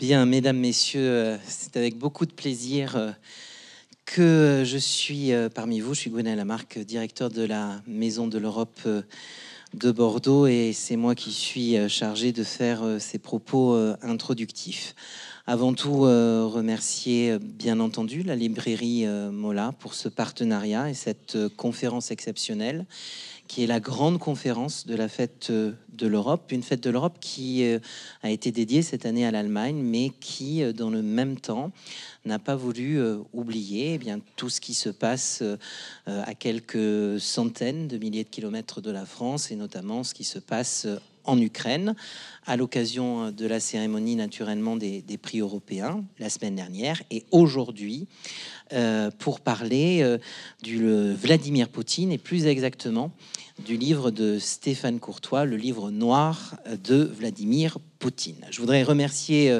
Bien, mesdames, messieurs, euh, c'est avec beaucoup de plaisir euh, que je suis euh, parmi vous. Je suis Gwenaël Lamarck, directeur de la Maison de l'Europe de Bordeaux, et c'est moi qui suis chargé de faire ces propos introductifs. Avant tout, remercier bien entendu la librairie Mola pour ce partenariat et cette conférence exceptionnelle qui est la grande conférence de la fête euh, de l'Europe, une fête de l'Europe qui euh, a été dédiée cette année à l'Allemagne, mais qui, euh, dans le même temps, n'a pas voulu oublier eh bien, tout ce qui se passe à quelques centaines de milliers de kilomètres de la France, et notamment ce qui se passe en Ukraine à l'occasion euh, de la cérémonie naturellement des, prix européens la semaine dernière et aujourd'hui euh, pour parler euh, du Vladimir Poutine et plus exactement du livre de Stéphane Courtois, le livre noir de Vladimir Poutine. Je voudrais remercier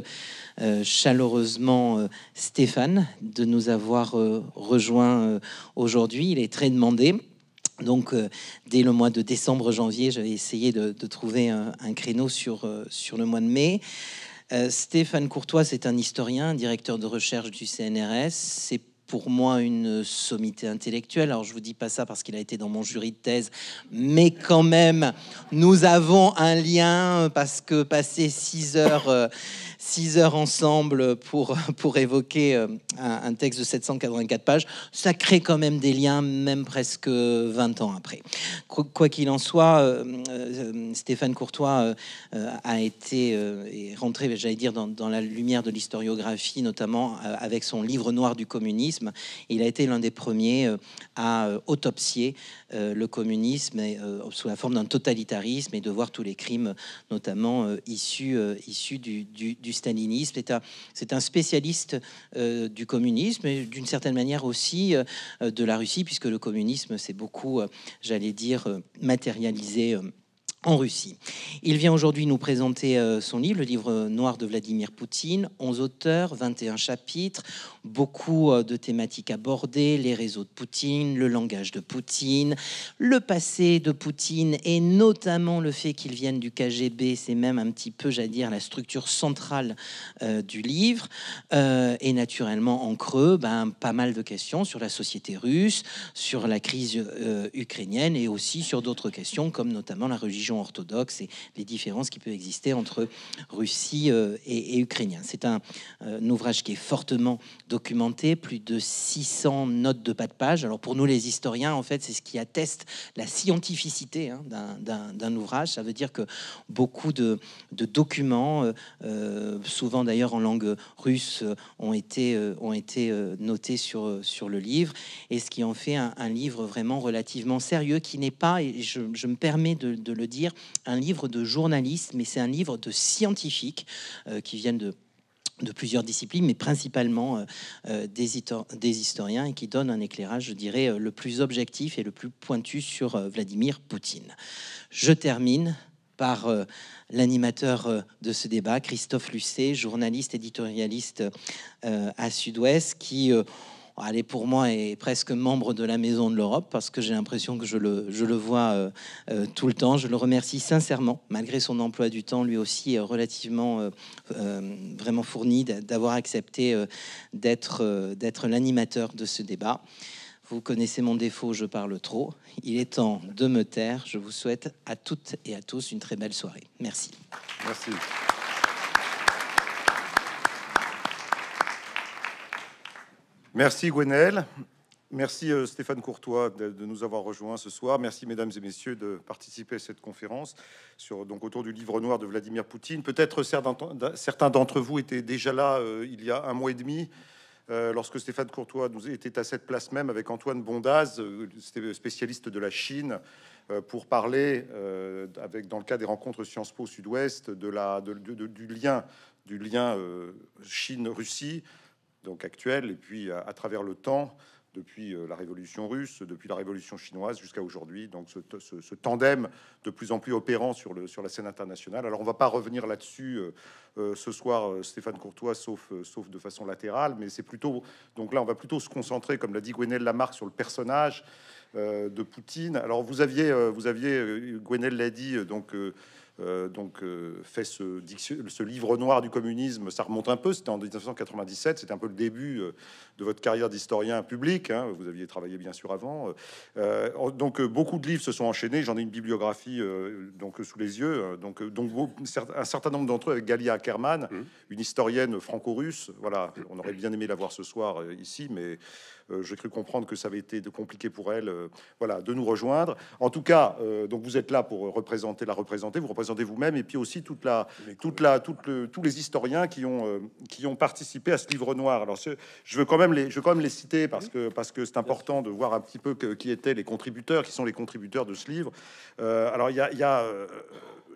chaleureusement Stéphane de nous avoir rejoint aujourd'hui. Il est très demandé. Donc, euh, dès le mois de décembre-janvier, j'avais essayé de, trouver un, créneau sur, euh, sur le mois de mai. Euh, Stéphane Courtois, c'est un historien, directeur de recherche du CNRS. C'est pour moi une sommité intellectuelle. Alors je vous dis pas ça parce qu'il a été dans mon jury de thèse, mais quand même, nous avons un lien parce que passer six heures, euh, six heures ensemble pour, pour évoquer euh, un, texte de 784 pages, ça crée quand même des liens, même presque 20 ans après. Quoi qu'il en soit, euh, Stéphane Courtois a été est rentré, j'allais dire, dans la lumière de l'historiographie, notamment avec son livre noir du communisme il a été l'un des premiers euh, à euh, autopsier euh, le communisme sous la forme d'un totalitarisme et de voir tous les crimes, notamment issus, issus du, du, stalinisme. C'est un, spécialiste du communisme et d'une certaine manière aussi de la Russie, puisque le communisme s'est beaucoup, j'allais dire, matérialisé en Russie. Il vient aujourd'hui nous présenter son livre, le livre noir de Vladimir Poutine, 11 auteurs, 21 chapitres beaucoup euh, de thématiques abordées, les réseaux de Poutine, le langage de Poutine, le passé de Poutine et notamment le fait qu'il vienne du KGB, c'est même un petit peu, j'allais dire, la structure centrale euh, du livre. Euh, et naturellement, en creux, ben, pas mal de questions sur la société russe, sur la crise ukrainienne et aussi sur d'autres questions comme notamment la religion orthodoxe et les différences qui peuvent exister entre Russie et, et Ukrainiens. C'est un ouvrage qui est fortement documenté, plus de 600 notes de pas de page. Alors pour nous les historiens, en fait, c'est ce qui atteste la scientificité hein, d'un ouvrage. Ça veut dire que beaucoup de, documents, euh, euh, souvent d'ailleurs en langue russe, euh, ont été, notés sur, le livre, et ce qui en fait un, livre vraiment relativement sérieux, qui n'est pas, et je, me permets de, le dire, un livre de journaliste, mais c'est un livre de scientifiques qui viennent de de plusieurs disciplines, mais principalement euh, euh, des, historiens, et qui donne un éclairage, je dirais, euh, le plus objectif et le plus pointu sur Vladimir Poutine. Je termine par l'animateur de ce débat, Christophe Lucet, journaliste éditorialiste à Sud-Ouest, qui est pour moi, est presque membre de la Maison de l'Europe parce que j'ai l'impression que je le, je le vois euh, euh, tout le temps. Je le remercie sincèrement, malgré son emploi du temps, lui aussi euh, relativement vraiment fourni, d'avoir accepté d'être d'être l'animateur de ce débat. Vous connaissez mon défaut, je parle trop. Il est temps de me taire. Je vous souhaite à toutes et à tous une très belle soirée. Merci. Merci. Merci Gwenel. Merci euh, Stéphane Courtois de, nous avoir rejoints ce soir. Merci mesdames et messieurs de participer à cette conférence sur, donc, autour du livre noir de Vladimir Poutine. Peut-être certains d'entre vous étaient déjà là euh, il y a un mois et demi. Euh, lorsque Stéphane Courtois était à cette place même avec Antoine Bondaz, spécialiste de la Chine, pour parler, avec, dans le cas des rencontres Sciences Po Sud-Ouest, de du lien, du lien Chine-Russie, donc actuelle, et puis euh, à, travers le temps, depuis euh, la révolution russe, depuis la révolution chinoise jusqu'à aujourd'hui. Donc ce, tandem de plus en plus opérant sur, la scène internationale. Alors on ne va pas revenir là-dessus euh, ce soir, Stéphane Courtois, sauf, sauf de façon latérale, mais c'est plutôt... Donc là, on va plutôt se concentrer, comme l'a dit Gwenelle Lamarck, sur le personnage de Poutine. Alors vous aviez, vous aviez Gwenelle l'a dit, donc euh, donc euh, fait ce, ce, livre noir du communisme. Ça remonte un peu, c'était en 1997, c'était un peu le début euh, de votre carrière d'historien public. Hein. vous aviez travaillé bien sûr avant. donc beaucoup de livres se sont enchaînés. J'en ai une bibliographie donc sous les yeux. Donc, donc un certain nombre d'entre eux avec Galia Ackerman, mmh. une historienne franco-russe. Voilà, on aurait bien aimé la voir ce soir ici, mais euh, j'ai cru comprendre que ça avait été compliqué pour elle, euh, voilà, de nous rejoindre. En tout cas, euh, donc vous êtes là pour représenter la représenter, vous représentez vous-même, et puis aussi toute la, toute la, toute le, tous les historiens qui ont, qui ont participé à ce livre noir. Alors, ce, je veux quand même les, je veux quand même les citer parce que parce que c'est important de voir un petit peu qui étaient les contributeurs, qui sont les contributeurs de ce livre. alors, il y a,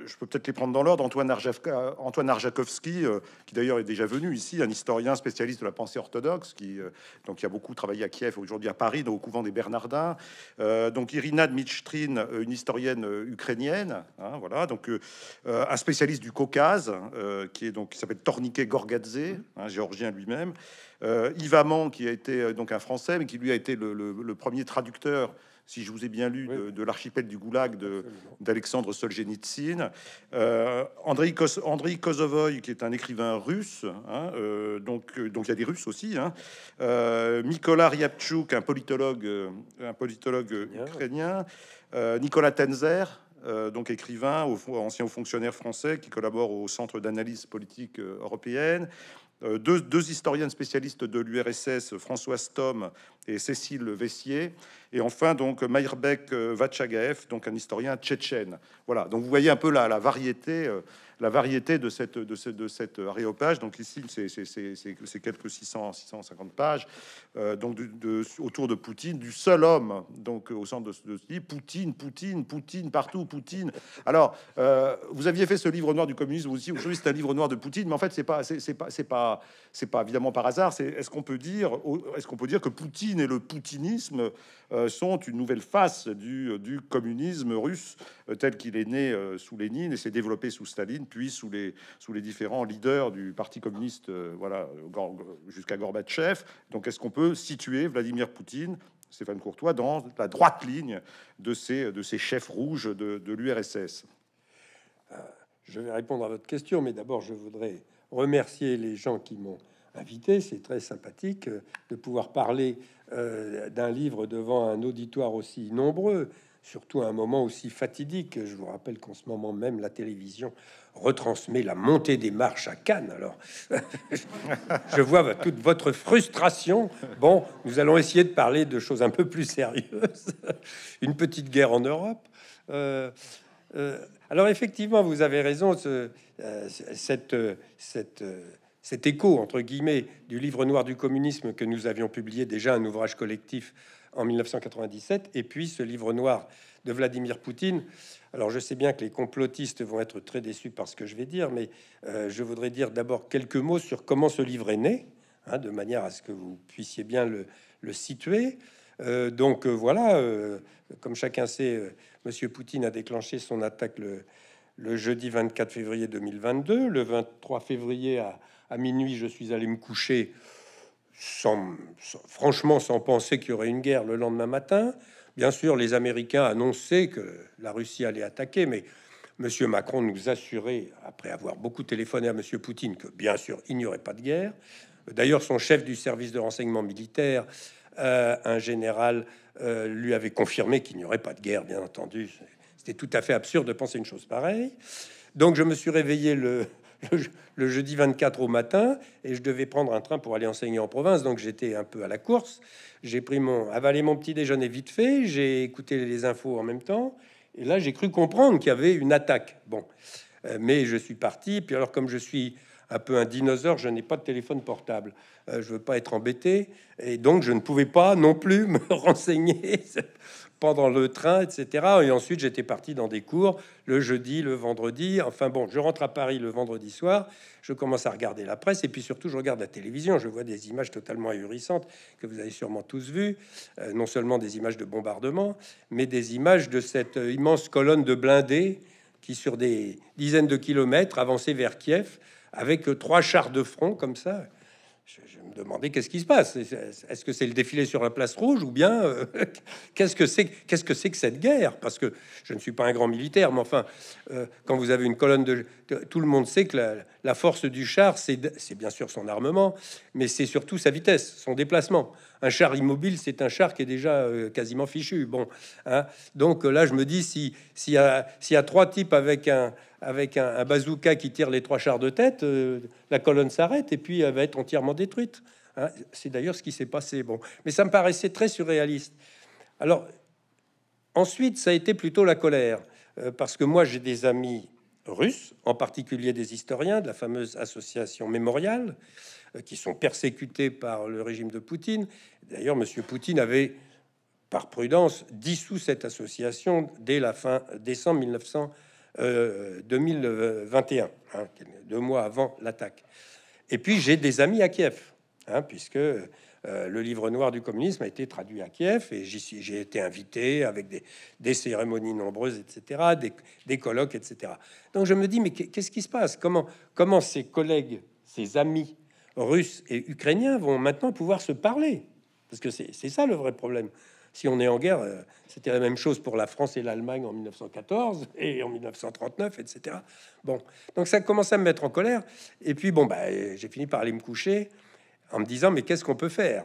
je peux peut-être les prendre dans l'ordre. Antoine, arjakovsky Arjakovski, euh, qui d'ailleurs est déjà venu ici, un historien spécialiste de la pensée orthodoxe, qui, euh, donc, a beaucoup travaillé à Kiev, aujourd'hui à Paris, au couvent des Bernardins. Euh, donc Irina Dmitrine, une historienne ukrainienne, hein, voilà. Donc un spécialiste du Caucase, qui est donc qui s'appelle Tornike Gorgadze, mhm. un géorgien lui-même. Yvaman, qui a été donc un Français, mais qui lui a été le premier traducteur si je vous ai bien lu, de, l'archipel du Goulag d'Alexandre Solzhenitsyn. Euh, Andrei, Andrei Kozovoy, qui est un écrivain russe, hein, euh, donc euh, donc il y a des Russes aussi. Hein, euh, Mikola Ryabchuk, un politologue, euh, un politologue ukrainien. Nicolas Tenzer, donc écrivain, ancien fonctionnaire français qui collabore au Centre d'analyse politique européenne. Euh, deux, historiennes spécialistes de l'URSS, Françoise Tom et Cécile Vessier, et enfin donc Meyerbeck euh, Vachagaev, donc un historien tchétchène. Voilà, donc vous voyez un peu la variété euh, la variété de cette de, cette de aréopage. Donc ici, c'est quelques 600 650 pages. Euh, donc de, autour de Poutine, du seul homme. Donc au centre de ce Poutine, Poutine, Poutine partout, Poutine. Alors euh, vous aviez fait ce livre noir du communisme aussi. Aujourd'hui, c'est un livre noir de Poutine, mais en fait, c'est pas c'est pas c'est pas c'est pas évidemment par hasard. C'est est-ce qu'on peut dire est-ce qu'on peut dire que Poutine et le poutinisme euh, sont une nouvelle face du, du communisme russe tel qu'il est né sous Lénine et s'est développé sous Staline sous les, sous les différents leaders du Parti communiste, euh, voilà, jusqu'à Gorbatchev. Donc, est-ce qu'on peut situer Vladimir Poutine Stéphane Courtois dans la droite ligne de ces, chefs rouges de, l'URSS euh, Je vais répondre à votre question, mais d'abord je voudrais remercier les gens qui m'ont invité. C'est très sympathique euh, de pouvoir parler d'un livre devant un auditoire aussi nombreux surtout à un moment aussi fatidique. Je vous rappelle qu'en ce moment même, la télévision retransmet la montée des marches à Cannes. Alors, je vois toute votre frustration. Bon, nous allons essayer de parler de choses un peu plus sérieuses. Une petite guerre en Europe. Euh, euh, alors, effectivement, vous avez raison. Euh, cet écho, entre guillemets, du livre noir du communisme que nous avions publié déjà, un ouvrage collectif en 1997, et puis ce livre noir de Vladimir Poutine. Alors je sais bien que les complotistes vont être très déçus par ce que je vais dire, mais euh, je voudrais dire d'abord quelques mots sur comment ce livre est né, hein, de manière à ce que vous puissiez bien le, situer. Euh, donc euh, voilà, comme chacun sait, Monsieur Poutine a déclenché son attaque le, jeudi 24 février 2022. Le 23 février à, à, minuit, je suis allé me coucher franchement sans penser qu'il y aurait une guerre le lendemain matin. Bien sûr, les Américains annonçaient que la Russie allait attaquer, mais M. Macron nous assurait, après avoir beaucoup téléphoné à M. Poutine, que bien sûr, il n'y aurait pas de guerre. D'ailleurs, son chef du service de renseignement militaire, euh, un général, euh, lui avait confirmé qu'il n'y aurait pas de guerre, bien entendu. C'était tout à fait absurde de penser une chose pareille. Donc, je me suis réveillé le, le, jeudi 24 au matin et je devais prendre un train pour aller enseigner en province. Donc j'étais un peu à la course. J'ai pris mon avalé mon petit déjeuner vite fait. J'ai écouté les infos en même temps. Et là, j'ai cru comprendre qu'il y avait une attaque. Bon, euh, mais je suis parti. Puis alors, comme je suis un peu un dinosaure, je n'ai pas de téléphone portable. Euh, je veux pas être embêté et donc je ne pouvais pas non plus me renseigner pendant le train, etc. Et ensuite, j'étais parti dans des cours le jeudi, le vendredi. Enfin bon, je rentre à Paris le vendredi soir, je commence à regarder la presse et puis surtout, je regarde la télévision. Je vois des images totalement ahurissantes que vous avez sûrement tous vues, euh, non seulement des images de bombardement, mais des images de cette euh, immense colonne de blindés qui, sur des dizaines de kilomètres, avançait vers Kiev avec euh, trois chars de front comme ça je, me demandais qu'est-ce qui se passe. Est-ce que c'est le défilé sur la place rouge ou bien euh, qu'est-ce que c'est que cette guerre Parce que je ne suis pas un grand militaire, mais enfin, euh, quand vous avez une colonne de, tout le monde sait que la force du char, c'est bien sûr son armement, mais c'est surtout sa vitesse, son déplacement un char immobile, c'est un char qui est déjà euh, quasiment fichu. Bon, hein. donc euh, là, je me dis si s'il y, a trois types avec un avec un, bazooka qui tire les trois chars de tête, euh, la colonne s'arrête et puis elle va être entièrement détruite. Hein. C'est d'ailleurs ce qui s'est passé. Bon, mais ça me paraissait très surréaliste. Alors ensuite, ça a été plutôt la colère parce que moi, j'ai des amis russes, en particulier des historiens de la fameuse association mémoriale, euh, qui sont persécutés par le régime de Poutine. D'ailleurs, Monsieur Poutine avait, par prudence, dissous cette association dès la fin décembre 1900, 2021, euh, hein, deux mois avant l'attaque. Et puis j'ai des amis à Kiev, hein, puisque euh, le livre noir du communisme a été traduit à Kiev et j'ai été invité avec des, cérémonies nombreuses, etc., des, colloques, etc. Donc je me dis, mais qu'est-ce qui se passe comment, comment ses collègues, ces amis russes et ukrainiens vont maintenant pouvoir se parler Parce que c'est ça le vrai problème si on est en guerre, euh, c'était la même chose pour la France et l'Allemagne en 1914 et en 1939, etc. Bon, donc ça commence à me mettre en colère. Et puis bon, bah, j'ai fini par aller me coucher en me disant mais qu'est-ce qu'on peut faire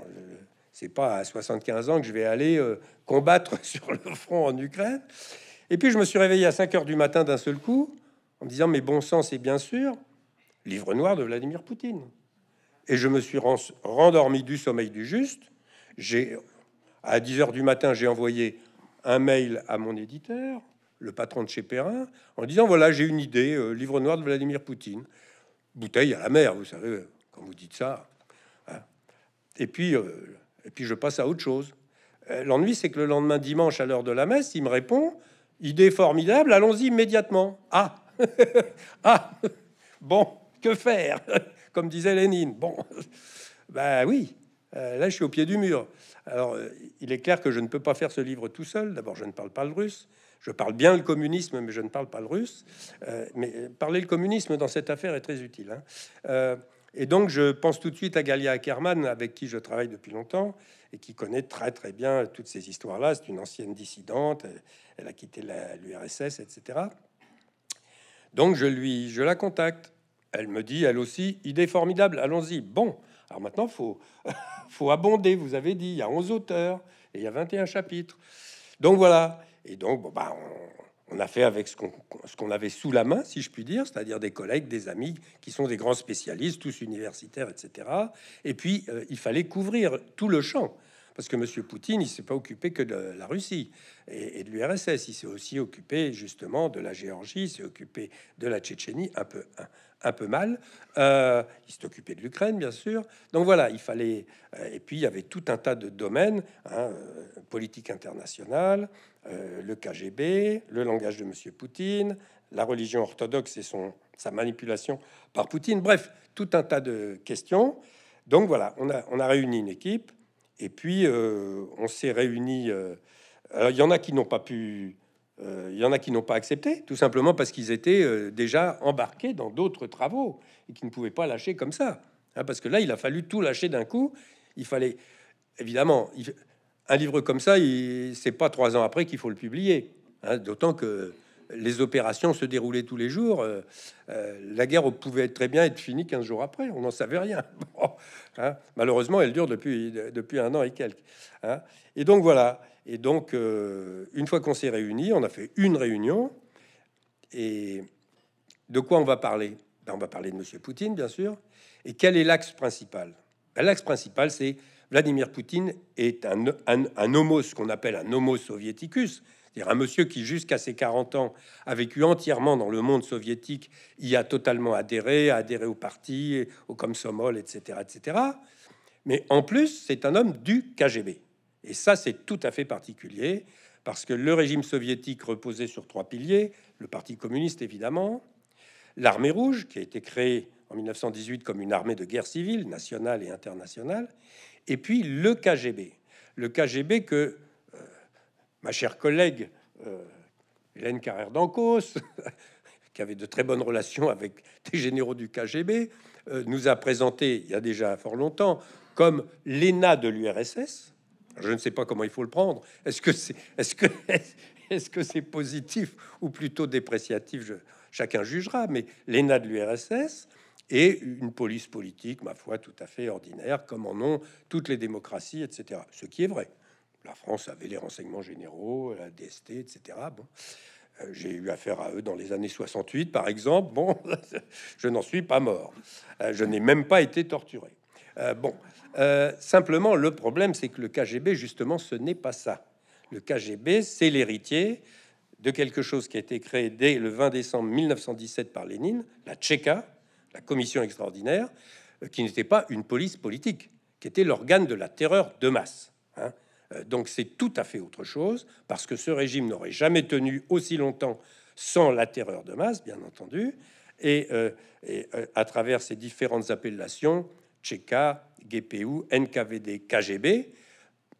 C'est pas à 75 ans que je vais aller euh, combattre sur le front en Ukraine. Et puis je me suis réveillé à 5 heures du matin d'un seul coup en me disant mais bon sens c'est bien sûr livre noir de Vladimir Poutine. Et je me suis rendormi du sommeil du juste. J'ai à 10 heures du matin, j'ai envoyé un mail à mon éditeur, le patron de chez Perrin, en disant voilà, j'ai une idée, euh, livre noir de Vladimir Poutine. Bouteille à la mer, vous savez, quand vous dites ça, et puis, euh, et puis je passe à autre chose. Euh, l'ennui, c'est que le lendemain dimanche, à l'heure de la messe, il me répond Idée formidable, allons-y immédiatement. Ah Ah Bon, que faire Comme disait Lénine. Bon, ben oui, euh, là je suis au pied du mur. Alors, il est clair que je ne peux pas faire ce livre tout seul. D'abord, je ne parle pas le russe. Je parle bien le communisme, mais je ne parle pas le russe. mais parler le communisme dans cette affaire est très utile. Hein. Et donc, je pense tout de suite à Galia Ackerman, avec qui je travaille depuis longtemps et qui connaît très très bien toutes ces histoires-là. C'est une ancienne dissidente, elle, a quitté l'URSS, etc. Donc, je lui, je la contacte. Elle me dit, elle aussi, idée formidable, allons-y. Bon, alors maintenant, faut, faut abonder. Vous avez dit, il y a 11 auteurs et il y a 21 chapitres. Donc voilà. Et donc, bon, bah, on, on a fait avec ce qu'on avait sous la main, si je puis dire, c'est-à-dire des collègues, des amis qui sont des grands spécialistes, tous universitaires, etc. Et puis, euh, il fallait couvrir tout le champ parce que Monsieur Poutine, il s'est pas occupé que de la Russie et, de l'URSS. Il s'est aussi occupé justement de la Géorgie, il s'est occupé de la Tchétchénie, un peu, un, peu mal. Euh, il s'est occupé de l'Ukraine, bien sûr. Donc voilà, il fallait. Euh, et puis il y avait tout un tas de domaines hein, euh, politique internationale, le KGB, le langage de Monsieur Poutine, la religion orthodoxe et son sa manipulation par Poutine. Bref, tout un tas de questions. Donc voilà, on a, on a réuni une équipe et puis, euh, on s'est réunis. Euh, il y en a qui n'ont pas pu. Euh, il y en a qui n'ont pas accepté, tout simplement parce qu'ils étaient déjà embarqués dans d'autres travaux et qui ne pouvaient pas lâcher comme ça. Hein, parce que là, il a fallu tout lâcher d'un coup. Il fallait, évidemment, un livre comme ça, c'est pas trois ans après qu'il faut le publier. Hein, d'autant que les opérations se déroulaient tous les jours. Euh, euh, la guerre pouvait très bien être finie 15 jours après. On n'en savait rien. Hein. malheureusement, elle dure depuis, un an et quelques. Hein. Et donc voilà. Et donc, euh, une fois qu'on s'est réunis, on a fait une réunion. Et de quoi on va parler ben, On va parler de M. Poutine, bien sûr. Et quel est l'axe principal ben, L'axe principal, c'est Vladimir Poutine est un, un homo, ce qu'on appelle un homo soviéticus, c'est-à-dire un monsieur qui, jusqu'à ses 40 ans, a vécu entièrement dans le monde soviétique, y a totalement adhéré, adhéré au parti, au Komsomol, etc., etc. Mais en plus, c'est un homme du KGB. Et ça, c'est tout à fait particulier, parce que le régime soviétique reposait sur trois piliers, le Parti communiste, évidemment, l'armée rouge, qui a été créée en 1918 comme une armée de guerre civile, nationale et internationale, et puis le KGB. Le KGB que ma chère collègue euh, Hélène Carrère d'Ancos, qui avait de très bonnes relations avec des généraux du KGB, euh, nous a présenté il y a déjà fort longtemps comme l'ENA de l'URSS. Je ne sais pas comment il faut le prendre. Est-ce que c'est positif ou plutôt dépréciatif Chacun jugera. Mais l'ENA de l'URSS est une police politique, ma foi, tout à fait ordinaire, comme en ont toutes les démocraties, etc. Ce qui est vrai la France avait les renseignements généraux, la DST, etc. Bon. Euh, j'ai eu affaire à eux dans les années 68, par exemple. Bon, je n'en suis pas mort. Euh, je n'ai même pas été torturé. Euh, bon, simplement, le problème, c'est que le KGB, justement, ce n'est pas ça. Le KGB, c'est l'héritier de quelque chose qui a été créé dès le 20 décembre 1917 par Lénine, la Tchéka, la commission extraordinaire, qui n'était pas une police politique, qui était l'organe de la terreur de masse. Hein. Euh, donc c'est tout à fait autre chose, parce que ce régime n'aurait jamais tenu aussi longtemps sans la terreur de masse, bien entendu, et, euh, euh, à travers ces différentes appellations, Tchéka, GPU, NKVD, KGB,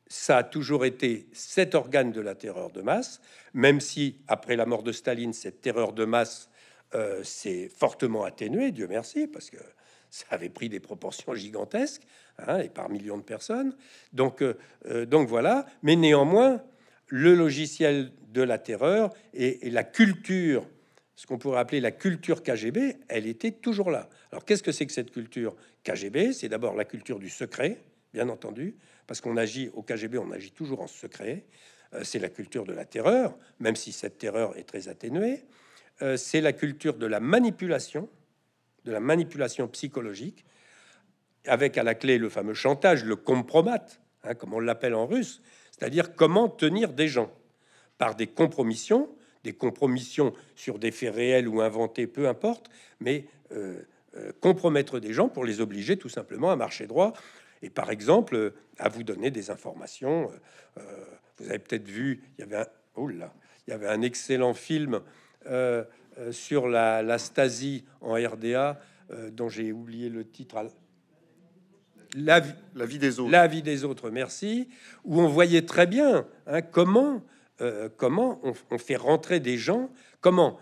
ça a toujours été cet organe de la terreur de masse, même si après la mort de Staline, cette terreur de masse s'est fortement atténuée, Dieu merci, parce que ça avait pris des proportions gigantesques, hein, et par millions de personnes. Euh, euh, donc, voilà. Mais néanmoins, le logiciel de la terreur et, la culture, ce qu'on pourrait appeler la culture KGB, elle était toujours là. Alors qu'est-ce que c'est que cette culture KGB C'est d'abord la culture du secret, bien entendu, parce qu'on agit au KGB, on agit toujours en secret. Euh, c'est la culture de la terreur, même si cette terreur est très atténuée. c'est la culture de la manipulation, la manipulation psychologique, avec à la clé le fameux chantage, le compromat, hein, comme on l'appelle en russe, c'est-à-dire comment tenir des gens par des compromissions, des compromissions sur des faits réels ou inventés, peu importe, mais euh, euh, compromettre des gens pour les obliger tout simplement à marcher droit et par exemple euh, à vous donner des informations. vous avez peut-être vu, il y avait un, oh il y avait un excellent film euh, sur la, Stasi en RDA, euh, dont j'ai oublié le titre. Ah, la, vie des autres. La vie des autres, merci. Où on voyait très bien hein, comment, euh, comment on, fait rentrer des gens, comment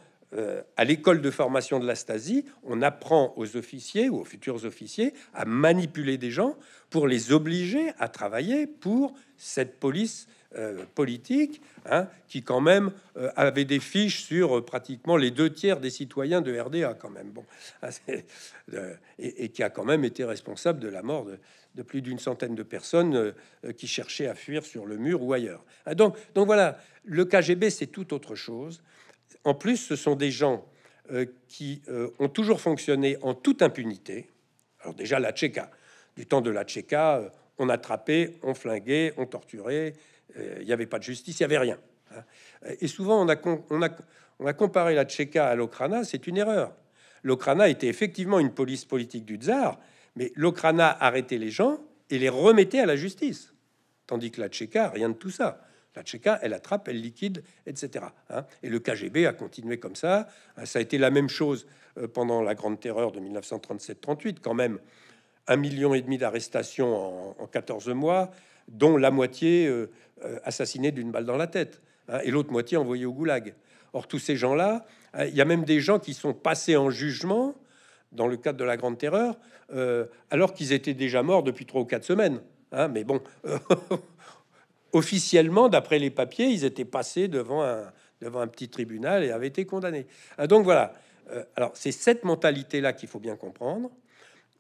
à l'école de formation de la Stasi, on apprend aux officiers ou aux futurs officiers à manipuler des gens pour les obliger à travailler pour cette police euh, politique, hein, qui quand même euh, avait des fiches sur euh, pratiquement les deux tiers des citoyens de RDA quand même, bon, et, qui a quand même été responsable de la mort de, plus d'une centaine de personnes qui cherchaient à fuir sur le mur ou ailleurs. Ah, donc, donc voilà, le KGB c'est tout autre chose. En plus, ce sont des gens qui ont toujours fonctionné en toute impunité. Alors déjà la Tchéka, du temps de la Tchéka, on attrapait, on flinguait, on torturait, il euh, n'y avait pas de justice, il n'y avait rien. Hein. Et souvent, on a, comparé la Tchéka à l'Okrana, c'est une erreur. L'Okrana était effectivement une police politique du tsar, mais l'Okrana arrêtait les gens et les remettait à la justice. Tandis que la Tchéka, rien de tout ça. La Tchéka, elle attrape, elle liquide, etc. Hein. Et le KGB a continué comme ça. Euh, ça a été la même chose euh, pendant la Grande Terreur de 1937-38, quand même. Un million et demi d'arrestations en, 14 mois, dont la moitié assassiné euh, euh, assassinée d'une balle dans la tête hein, et l'autre moitié envoyée au goulag. Or, tous ces gens-là, euh, il y a même des gens qui sont passés en jugement dans le cadre de la Grande Terreur, alors qu'ils étaient déjà morts depuis trois ou quatre semaines. Hein, mais bon, officiellement, d'après les papiers, ils étaient passés devant un, devant un petit tribunal et avaient été condamnés. Ah, donc voilà. alors, c'est cette mentalité-là qu'il faut bien comprendre.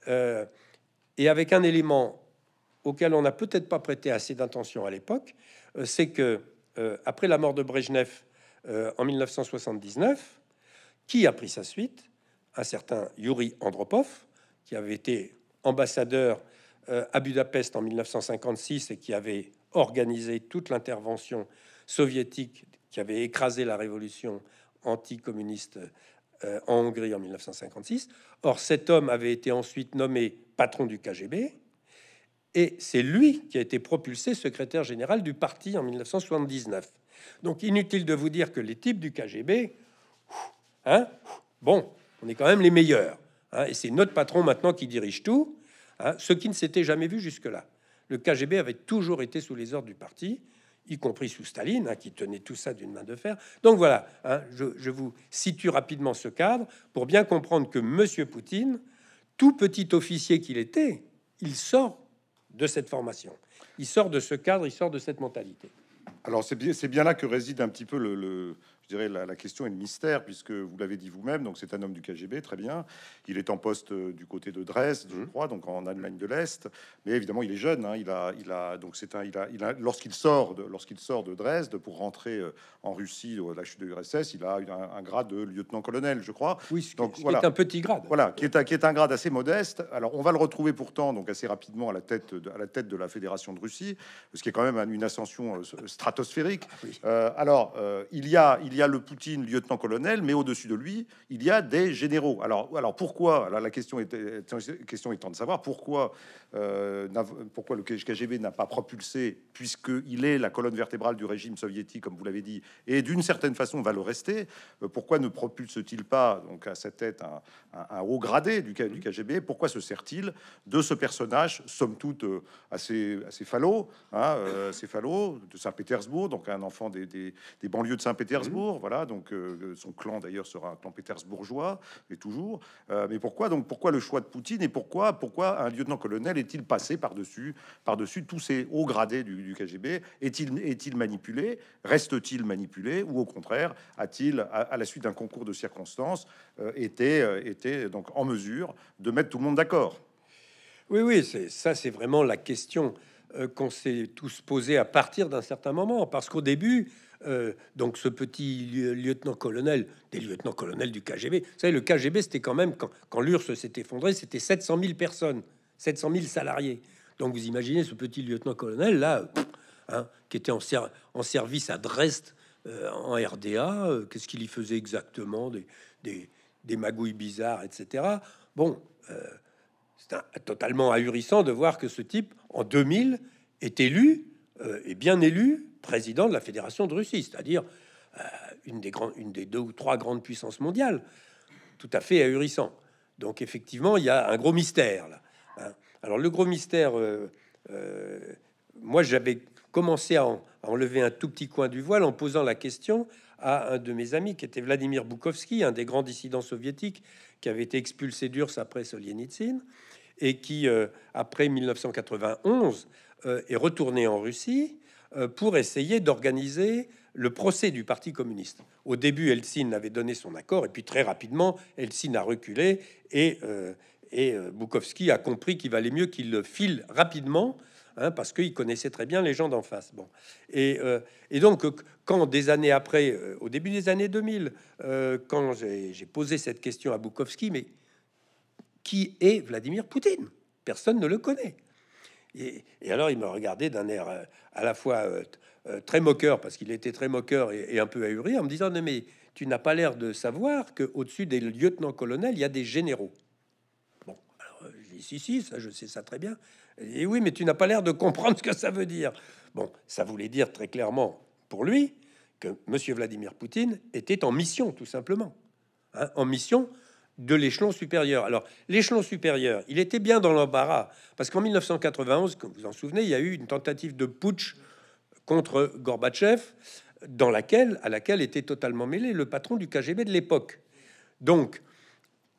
et avec un élément auquel on n'a peut-être pas prêté assez d'attention à l'époque, euh, c'est que euh, après la mort de Brejnev euh, en 1979, qui a pris sa suite Un certain Yuri Andropov, qui avait été ambassadeur à Budapest en 1956 et qui avait organisé toute l'intervention soviétique qui avait écrasé la révolution anticommuniste en Hongrie en 1956. Or, cet homme avait été ensuite nommé patron du KGB et c'est lui qui a été propulsé secrétaire général du parti en 1979. Donc inutile de vous dire que les types du KGB, hein, bon, on est quand même les meilleurs. Hein, et c'est notre patron maintenant qui dirige tout, hein, ce qui ne s'était jamais vu jusque-là. Le KGB avait toujours été sous les ordres du parti, y compris sous Staline, hein, qui tenait tout ça d'une main de fer. Donc voilà, je, je, vous situe rapidement ce cadre pour bien comprendre que Monsieur Poutine, tout petit officier qu'il était, il sort de cette formation. Il sort de ce cadre, il sort de cette mentalité. Alors c'est bien, là que réside un petit peu le, le je dirais, la, la, question est le mystère, puisque vous l'avez dit vous-même, donc c'est un homme du KGB, très bien. Il est en poste euh, du côté de Dresde, je mhm. crois, donc en Allemagne de l'Est. Mais évidemment, il est jeune, hein. il a, il a, donc c'est un, il a, lorsqu'il sort, lorsqu'il sort de Dresde pour rentrer euh, en Russie, la chute de l'URSS, il a un, un grade de lieutenant-colonel, je crois. Oui, donc qui un petit grade. Voilà, qui est, un, qui est un grade assez modeste. Alors, on va le retrouver pourtant, donc assez rapidement à la tête de, à la tête de la fédération de Russie, ce qui est quand même une ascension euh, stratosphérique. Ah alors, il y a, il y y a le Poutine lieutenant-colonel, mais au-dessus de lui, il y a des généraux. Alors, alors pourquoi La question, est, question étant de savoir pourquoi, euh, pourquoi le KGB n'a pas propulsé, puisqu'il est la colonne vertébrale du régime soviétique, comme vous l'avez dit, et d'une certaine façon va le rester, euh, pourquoi ne propulse-t-il pas donc à sa tête un, haut gradé du, du KGB Pourquoi se sert-il de ce personnage, somme toute euh, assez, assez falot, hein, de Saint-Pétersbourg, donc un enfant des, des, des banlieues de Saint-Pétersbourg voilà, donc euh, son clan d'ailleurs sera un clan bourgeois et toujours. Euh, mais pourquoi donc pourquoi le choix de Poutine et pourquoi pourquoi un lieutenant-colonel est-il passé par-dessus par-dessus tous ces hauts gradés du, KGB Est-il est-il manipulé Reste-t-il manipulé ou au contraire a-t-il à, la suite d'un concours de circonstances euh, était été donc en mesure de mettre tout le monde d'accord Oui oui, c'est ça c'est vraiment la question qu'on s'est tous posé à partir d'un certain moment. Parce qu'au début, euh, donc ce petit lieutenant-colonel, des lieutenants-colonels du KGB, vous savez, le KGB, c'était quand même, quand, l'URSS s'est effondrée, c'était 700 000 personnes, 700 000 salariés. Donc vous imaginez ce petit lieutenant-colonel, là, hein, qui était en, service à Dresde, euh, en RDA, euh, qu'est-ce qu'il y faisait exactement, des, des, magouilles bizarres, etc. Bon, c'est totalement ahurissant de voir que ce type, en 2000, est élu, et bien élu, président de la Fédération de Russie, c'est-à-dire euh, une, des grands, une des deux ou trois grandes puissances mondiales. Tout à fait ahurissant. Donc effectivement, il y a un gros mystère hein. Alors le gros mystère, euh, euh, moi j'avais commencé à, enlever un tout petit coin du voile en posant la question à un de mes amis qui était Vladimir Bukovsky, un des grands dissidents soviétiques qui avait été expulsé d'URSS après Solzhenitsyn et qui, après 1991, est retourné en Russie euh, pour essayer d'organiser le procès du Parti communiste. Au début, Eltsine avait donné son accord, et puis très rapidement, Eltsine a reculé, et, euh, et euh, Bukowski a compris qu'il valait mieux qu'il le file rapidement, hein, parce qu'il connaissait très bien les gens d'en face. Bon. Et, donc, quand des années après, au début des années 2000, quand j'ai posé cette question à Bukowski, mais qui est Vladimir Poutine Personne ne le connaît. Et, alors, il me regardait d'un air euh, à la fois euh, euh, très moqueur, parce qu'il était très moqueur et, un peu ahuri, en me disant, mais tu n'as pas l'air de savoir qu'au-dessus des lieutenants-colonels, il y a des généraux. Bon, si, si, ça, je sais ça très bien. Et oui, mais tu n'as pas l'air de comprendre ce que ça veut dire. Bon, ça voulait dire très clairement, pour lui, que M. Vladimir Poutine était en mission, tout simplement. Hein, en mission de l'échelon supérieur. Alors, l'échelon supérieur, il était bien dans l'embarras, parce qu'en 1991, comme vous en souvenez, il y a eu une tentative de putsch contre Gorbatchev, dans laquelle, à laquelle était totalement mêlé le patron du KGB de l'époque. Donc,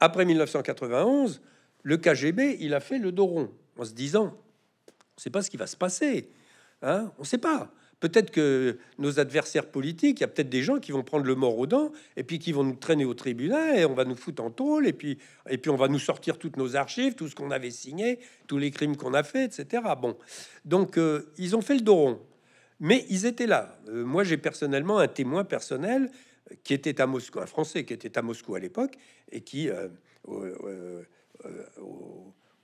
après 1991, le KGB, il a fait le dos rond, en se disant, on ne sait pas ce qui va se passer, hein, on ne sait pas. Peut-être que nos adversaires politiques, il y a peut-être des gens qui vont prendre le mort aux dents et puis qui vont nous traîner au tribunal et on va nous foutre en tôle et puis, et puis on va nous sortir toutes nos archives, tout ce qu'on avait signé, tous les crimes qu'on a fait, etc. Bon, donc euh, ils ont fait le dos rond, mais ils étaient là. Euh, moi, j'ai personnellement un témoin personnel qui était à Moscou, un Français qui était à Moscou à l'époque et qui, euh,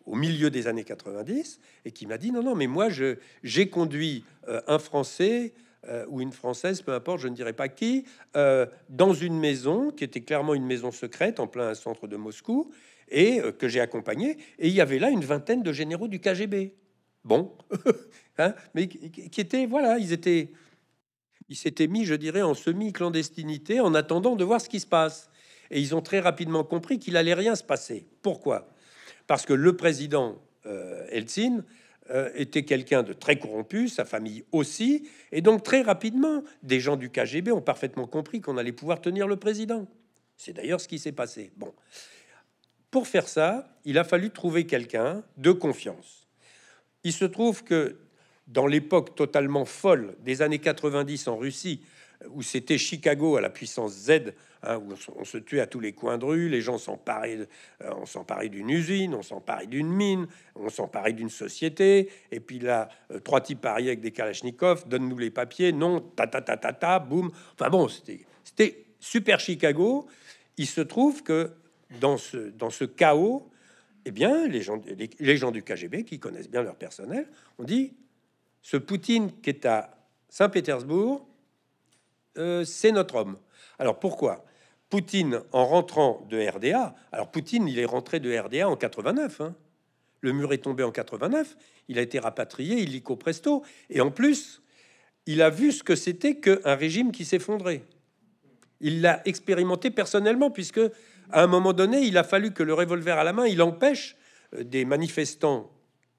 au milieu des années 90 et qui m'a dit non, non, mais moi je j'ai conduit euh, un Français euh, ou une Française, peu importe, je ne dirais pas qui, euh, dans une maison qui était clairement une maison secrète en plein centre de Moscou et que j'ai accompagné. Et il y avait là une vingtaine de généraux du KGB. Bon, hein, mais qui étaient voilà, ils étaient ils s'étaient mis, je dirais, en semi-clandestinité en attendant de voir ce qui se passe. Et ils ont très rapidement compris qu'il allait rien se passer. Pourquoi parce que le président euh, Eltsine euh, était quelqu'un de très corrompu, sa famille aussi, et donc très rapidement, des gens du KGB ont parfaitement compris qu'on allait pouvoir tenir le président. C'est d'ailleurs ce qui s'est passé. Bon. Pour faire ça, il a fallu trouver quelqu'un de confiance. Il se trouve que dans l'époque totalement folle des années 90 en Russie, où c'était Chicago à la puissance Z, hein, où on se tuait à tous les coins de rue, les gens s'emparaient, euh, on s'emparait d'une usine, on s'emparait d'une mine, on s'emparait d'une société, et puis là, euh, trois types parient avec des kalachnikovs, donne-nous les papiers, non, ta ta ta ta ta, boum. Enfin bon, c'était super Chicago. Il se trouve que dans ce, dans ce chaos, eh bien, les gens, les, les gens du KGB, qui connaissent bien leur personnel, ont dit, ce Poutine qui est à Saint-Pétersbourg, euh, c'est notre homme. Alors pourquoi Poutine, en rentrant de RDA, alors Poutine, il est rentré de RDA en 89. Hein. Le mur est tombé en 89. Il a été rapatrié, il illico presto. Et en plus, il a vu ce que c'était qu'un régime qui s'effondrait. Il l'a expérimenté personnellement, puisque à un moment donné, il a fallu que le revolver à la main, il empêche euh, des manifestants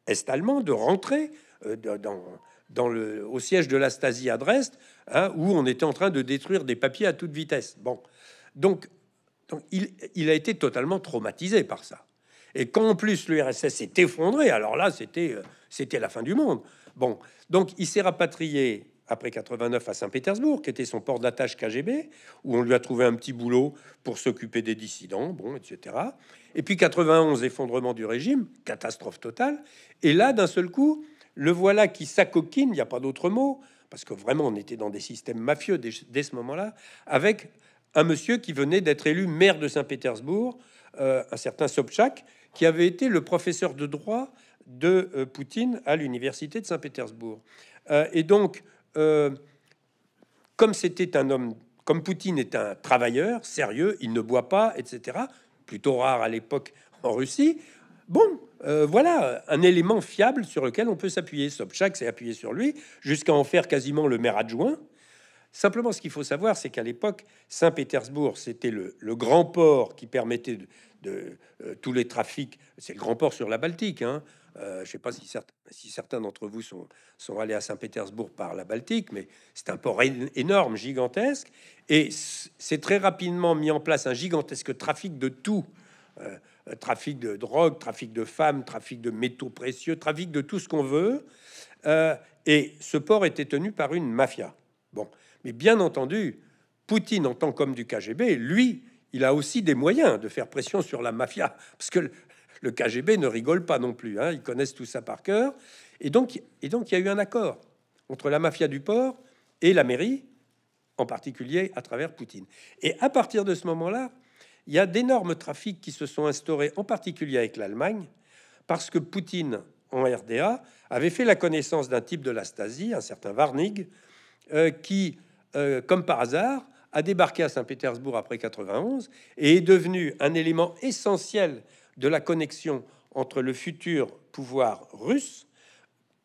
est-allemands de rentrer euh, dans, au siège de la Stasi à Dresde Hein, où on était en train de détruire des papiers à toute vitesse. Bon, donc, il, a été totalement traumatisé par ça. Et quand en plus RSS s'est effondré, alors là, euh, c'était la fin du monde. Bon, donc il s'est rapatrié après 89 à Saint-Pétersbourg, qui était son port d'attache KGB, où on lui a trouvé un petit boulot pour s'occuper des dissidents, bon, etc. Et puis 91, effondrement du régime, catastrophe totale. Et là, d'un seul coup, le voilà qui s'acoquine, il n'y a pas d'autre mot, parce que vraiment on était dans des systèmes mafieux dès, ce moment-là, avec un monsieur qui venait d'être élu maire de Saint-Pétersbourg, euh, un certain Sobchak, qui avait été le professeur de droit de euh, Poutine à l'université de Saint-Pétersbourg. Euh, et donc, comme c'était un homme, comme Poutine est un travailleur sérieux, il ne boit pas, etc., plutôt rare à l'époque en Russie, bon, euh, voilà un élément fiable sur lequel on peut s'appuyer. Sobchak s'est appuyé sur lui jusqu'à en faire quasiment le maire adjoint. Simplement, ce qu'il faut savoir, c'est qu'à l'époque, Saint-Pétersbourg, c'était le, grand port qui permettait de, euh, tous les trafics. C'est le grand port sur la Baltique. Hein. Euh, je ne sais pas si certains, d'entre vous sont, sont, allés à Saint-Pétersbourg par la Baltique, mais c'est un port énorme, gigantesque. Et c'est très rapidement mis en place un gigantesque trafic de tout euh, euh, trafic de drogue, trafic de femmes, trafic de métaux précieux, trafic de tout ce qu'on veut. Euh, et ce port était tenu par une mafia. Bon, mais bien entendu, Poutine, en tant qu'homme du KGB, lui, il a aussi des moyens de faire pression sur la mafia, parce que le KGB ne rigole pas non plus, hein. ils connaissent tout ça par cœur. Et donc, et donc, il y a eu un accord entre la mafia du port et la mairie, en particulier à travers Poutine. Et à partir de ce moment-là, il y a d'énormes trafics qui se sont instaurés, en particulier avec l'Allemagne, parce que Poutine, en RDA, avait fait la connaissance d'un type de la Stasi, un certain Varnig, euh, qui, euh, comme par hasard, a débarqué à Saint-Pétersbourg après 91 et est devenu un élément essentiel de la connexion entre le futur pouvoir russe,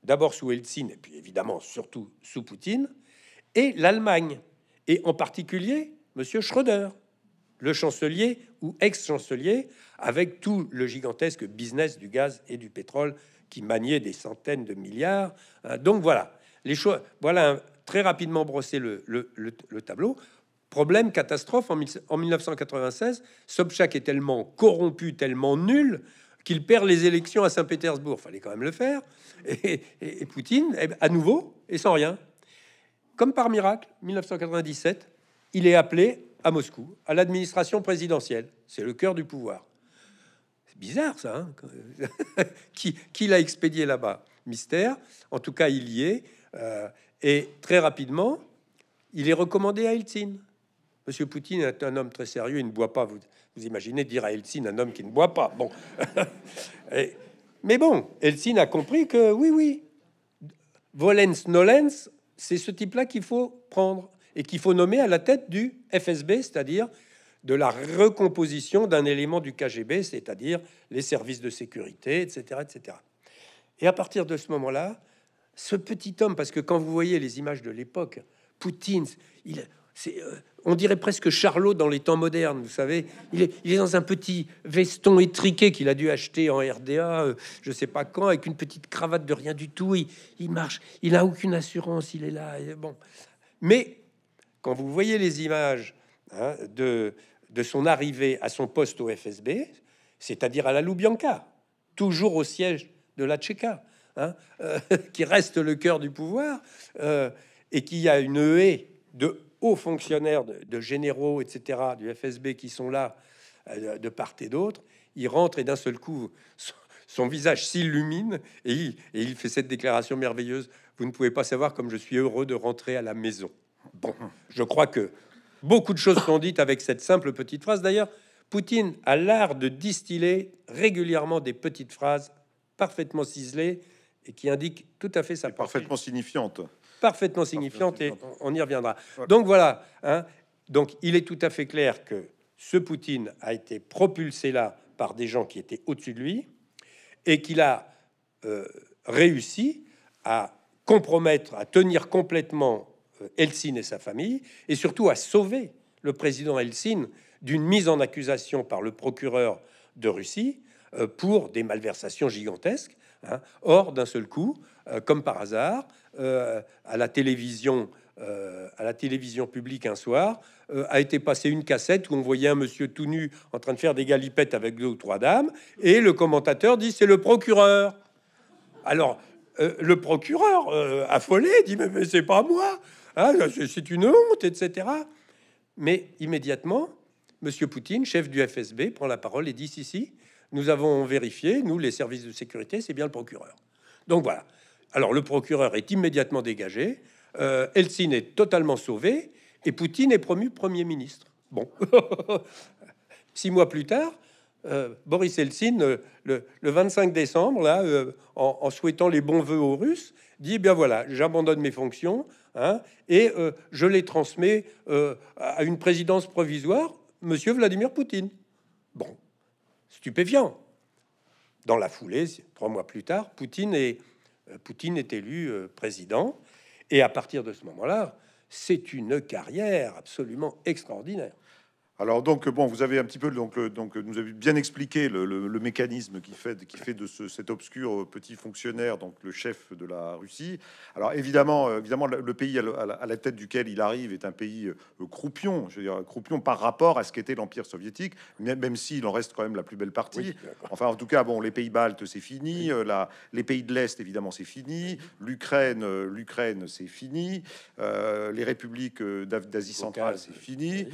d'abord sous Eltsine et puis évidemment surtout sous Poutine, et l'Allemagne, et en particulier M. Schröder le chancelier ou ex-chancelier, avec tout le gigantesque business du gaz et du pétrole qui maniait des centaines de milliards. Hein, donc voilà, les choses. Voilà très rapidement brossé le, tableau. Problème, catastrophe en, 1996. Sobchak est tellement corrompu, tellement nul qu'il perd les élections à Saint-Pétersbourg. Fallait quand même le faire. Et, Poutine, eh ben, à nouveau, et sans rien. Comme par miracle, 1997, il est appelé à Moscou, à l'administration présidentielle. C'est le cœur du pouvoir. C'est bizarre, ça. Hein, qui, l'a expédié là-bas Mystère. En tout cas, il y est. Euh, et très rapidement, il est recommandé à Eltsine. Monsieur Poutine est un homme très sérieux, il ne boit pas. Vous, imaginez dire à Eltsine un homme qui ne boit pas. Bon. mais bon, Eltsine a compris que oui, oui, Volens Nolens, c'est ce type-là qu'il faut prendre et qu'il faut nommer à la tête du FSB, c'est-à-dire de la recomposition d'un élément du KGB, c'est-à-dire les services de sécurité, etc., etc. Et à partir de ce moment-là, ce petit homme, parce que quand vous voyez les images de l'époque, Poutine, il, c'est, euh, on dirait presque Charlot dans les temps modernes, vous savez. Il est, dans un petit veston étriqué qu'il a dû acheter en RDA, je euh, je sais pas quand, avec une petite cravate de rien du tout. Il, il marche, il n'a aucune assurance, il est là. Et bon, mais quand vous voyez les images hein, de, son arrivée à son poste au FSB, c'est-à-dire à la Loubianka, toujours au siège de la Tchéka, hein, euh, qui reste le cœur du pouvoir, euh, et qui a une haie de hauts fonctionnaires, de, généraux, etc., du FSB qui sont là euh, de part et d'autre, il rentre et d'un seul coup, son, visage s'illumine et il fait cette déclaration merveilleuse, vous ne pouvez pas savoir comme je suis heureux de rentrer à la maison. Bon, je crois que beaucoup de choses sont dites avec cette simple petite phrase. D'ailleurs, Poutine a l'art de distiller régulièrement des petites phrases parfaitement ciselées et qui indiquent tout à fait sa parfaitement signifiante. Parfaitement signifiante, et on y reviendra. Donc voilà, hein. donc il est tout à fait clair que ce Poutine a été propulsé là par des gens qui étaient au-dessus de lui et qu'il a euh, réussi à compromettre, à tenir complètement Helsinki euh, et sa famille, et surtout à sauver le président Helsinki d'une mise en accusation par le procureur de Russie euh, pour des malversations gigantesques. Hein. Or, d'un seul coup, euh, comme par hasard, à la télévision à la télévision publique un soir, a été passée une cassette où on voyait un monsieur tout nu en train de faire des galipettes avec deux ou trois dames, et le commentateur dit c'est le procureur. Alors le procureur affolé dit mais c'est pas moi. Ah, c'est une honte, etc. Mais immédiatement, Monsieur Poutine, chef du FSB, prend la parole et dit si, si, nous avons vérifié, nous, les services de sécurité, c'est bien le procureur. Donc voilà. Alors le procureur est immédiatement dégagé, euh, est totalement sauvé et Poutine est promu Premier ministre. Bon. Six mois plus tard, euh, Boris Eltsine, euh, le, 25 décembre, là, euh, en, souhaitant les bons voeux aux Russes, dit eh bien voilà, j'abandonne mes fonctions hein, et je les transmets à une présidence provisoire, monsieur Vladimir Poutine. Bon, stupéfiant. Dans la foulée, trois mois plus tard, Poutine Poutine est élu président. Et à partir de ce moment-là, c'est une carrière absolument extraordinaire. Alors donc bon, vous avez un petit peu donc, donc nous avez bien expliqué le, le, mécanisme qui fait qui fait de ce, cet obscur petit fonctionnaire donc le chef de la Russie. Alors évidemment euh, évidemment le pays à, la, tête duquel il arrive est un pays euh, croupion, je veux dire croupion par rapport à ce qu'était l'empire soviétique, même s'il en reste quand même la plus belle partie. enfin en tout cas bon, les pays baltes c'est fini, euh, la, les pays de l'est évidemment c'est fini, l'Ukraine l'Ukraine c'est fini, les républiques d'Asie centrale c'est fini,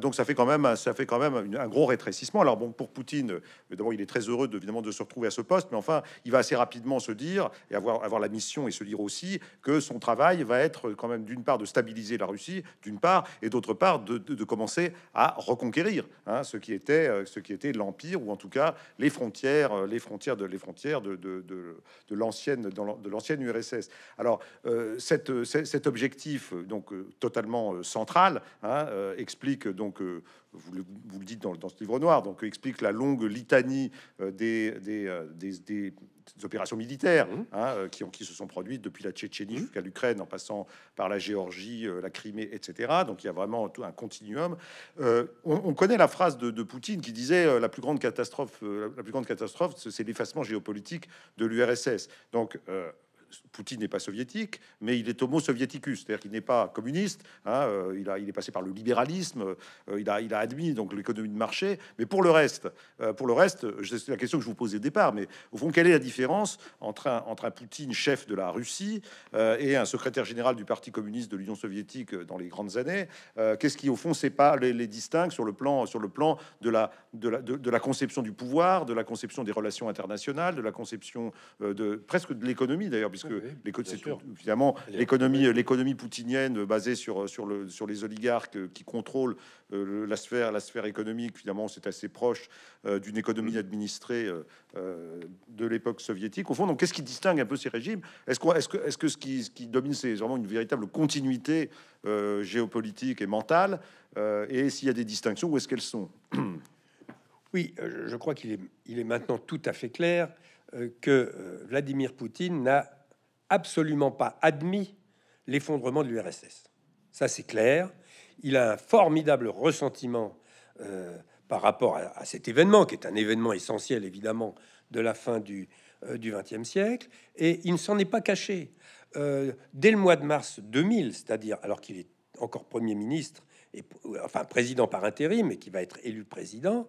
donc ça fait quand ça fait quand même un gros rétrécissement. Alors bon, pour Poutine, d'abord, il est très heureux de, évidemment de se retrouver à ce poste, mais enfin, il va assez rapidement se dire et avoir, avoir la mission et se dire aussi que son travail va être quand même d'une part de stabiliser la Russie, d'une part, et d'autre part de, commencer à reconquérir hein, ce qui était, euh, ce qui était l'empire ou en tout cas les frontières, euh, les frontières de les frontières de, de, l'ancienne de l'ancienne URSS. Alors euh, cette, cet objectif donc totalement central hein, explique donc vous le, dites dans, ce livre noir, donc euh, explique la longue litanie euh, euh, des, des, opérations militaires mmh. hein, qui, se sont produites depuis la Tchétchénie mmh. jusqu'à l'Ukraine, en passant par la Géorgie, la Crimée, etc. Donc il y a vraiment tout un continuum. on, connaît la phrase de, Poutine qui disait la plus grande catastrophe, la plus grande catastrophe, c'est l'effacement géopolitique de l'URSS. Donc Poutine n'est pas soviétique, mais il est homo soviéticus, c'est-à-dire qu'il n'est pas communiste. Hein, euh, il, a, il est passé par le libéralisme, euh, il, a, il a admis donc l'économie de marché. Mais pour le reste, euh, pour le reste, c'est la question que je vous posais au départ. Mais au fond, quelle est la différence entre un, entre un Poutine chef de la Russie et un secrétaire général du Parti communiste de l'Union soviétique dans les grandes années Qu'est-ce qui au fond sépare les, les distingue sur le plan sur le plan de la de la, de la conception du pouvoir, de la conception des relations internationales, de la conception de presque de l'économie d'ailleurs puisque oui, évidemment l'économie, l'économie poutinienne basée sur, sur, le, sur les oligarques euh, qui contrôlent euh, la, sphère, la sphère économique, finalement, c'est assez proche euh, d'une économie mm. administrée de l'époque soviétique. Au fond, donc, qu'est-ce qui distingue un peu ces régimes Est-ce qu'on, est-ce que, est-ce que ce qui, domine, c'est vraiment une véritable continuité géopolitique et mentale Et s'il y a des distinctions, où est-ce qu'elles sont Oui, je crois qu'il est, il est maintenant tout à fait clair que Vladimir Poutine n'a absolument pas admis l'effondrement de l'URSS. Ça, c'est clair. Il a un formidable ressentiment euh, par rapport à, cet événement, qui est un événement essentiel, évidemment, de la fin du euh, XXe siècle. Et il ne s'en est pas caché. Euh, dès le mois de mars 2000, c'est-à-dire alors qu'il est encore Premier ministre, et, enfin président par intérim, et qui va être élu président,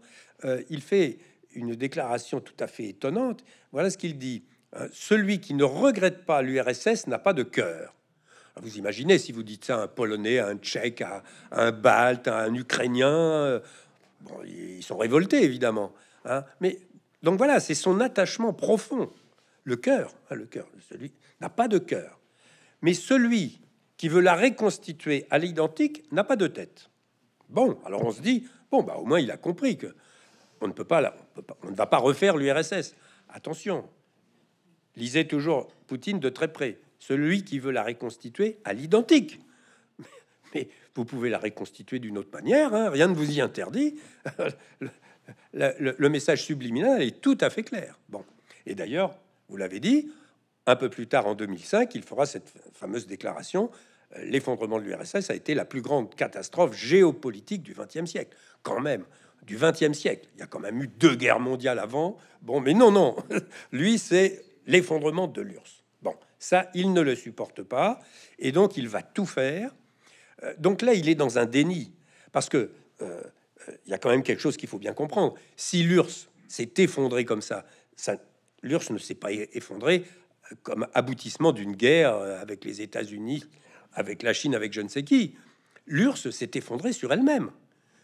il fait une déclaration tout à fait étonnante. Voilà ce qu'il dit. Euh, celui qui ne regrette pas l'URSS n'a pas de cœur. Vous imaginez si vous dites ça à un Polonais, à un Tchèque, à, un Balte, à un Ukrainien, euh, ils sont révoltés évidemment. Hein. Mais donc voilà, c'est son attachement profond, le cœur, hein, le cœur, celui n'a pas de cœur. Mais celui qui veut la reconstituer à l'identique n'a pas de tête. Bon, alors on se dit, bon, bah au moins il a compris que on ne peut pas, on ne va pas refaire l'URSS. Attention, Lisez toujours Poutine de très près. Celui qui veut la reconstituer à l'identique. Mais vous pouvez la reconstituer d'une autre manière, hein, rien ne vous y interdit. le, message subliminal est tout à fait clair. Bon. Et d'ailleurs, vous l'avez dit, un peu plus tard, en 2005, il fera cette fameuse déclaration euh, l'effondrement de l'URSS a été la plus grande catastrophe géopolitique du XXe siècle. Quand même, du XXe siècle. Il y a quand même eu deux guerres mondiales avant. Bon, mais non, non. Lui, c'est l'effondrement de l'URSS. Bon, ça, il ne le supporte pas, et donc il va tout faire. Euh, donc là, il est dans un déni, parce que euh, euh, il y a quand même quelque chose qu'il faut bien comprendre. Si l'URSS s'est effondré comme ça, ça l'URSS ne s'est pas effondré comme aboutissement d'une guerre avec les États-Unis, avec la Chine, avec je ne sais qui. L'URSS s'est effondré sur elle-même,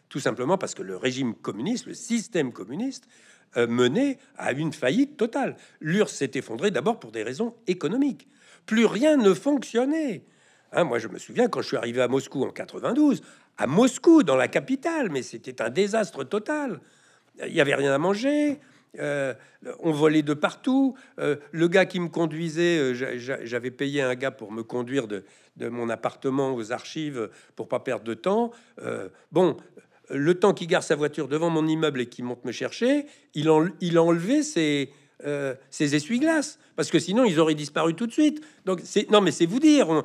tout simplement parce que le régime communiste, le système communiste, euh, mené à une faillite totale. L'URSS s'est effondré d'abord pour des raisons économiques. Plus rien ne fonctionnait. Hein, moi, je me souviens quand je suis arrivé à Moscou en 92, à Moscou, dans la capitale, mais c'était un désastre total. Il n'y avait rien à manger, euh, on volait de partout. Euh, le gars qui me conduisait, j'avais payé un gars pour me conduire de, de, mon appartement aux archives pour pas perdre de temps. bon, le temps qu'il garde sa voiture devant mon immeuble et qu'il monte me chercher, il, a enlevé euh, ses, essuie-glaces parce que sinon ils auraient disparu tout de suite. Donc non, mais c'est vous dire,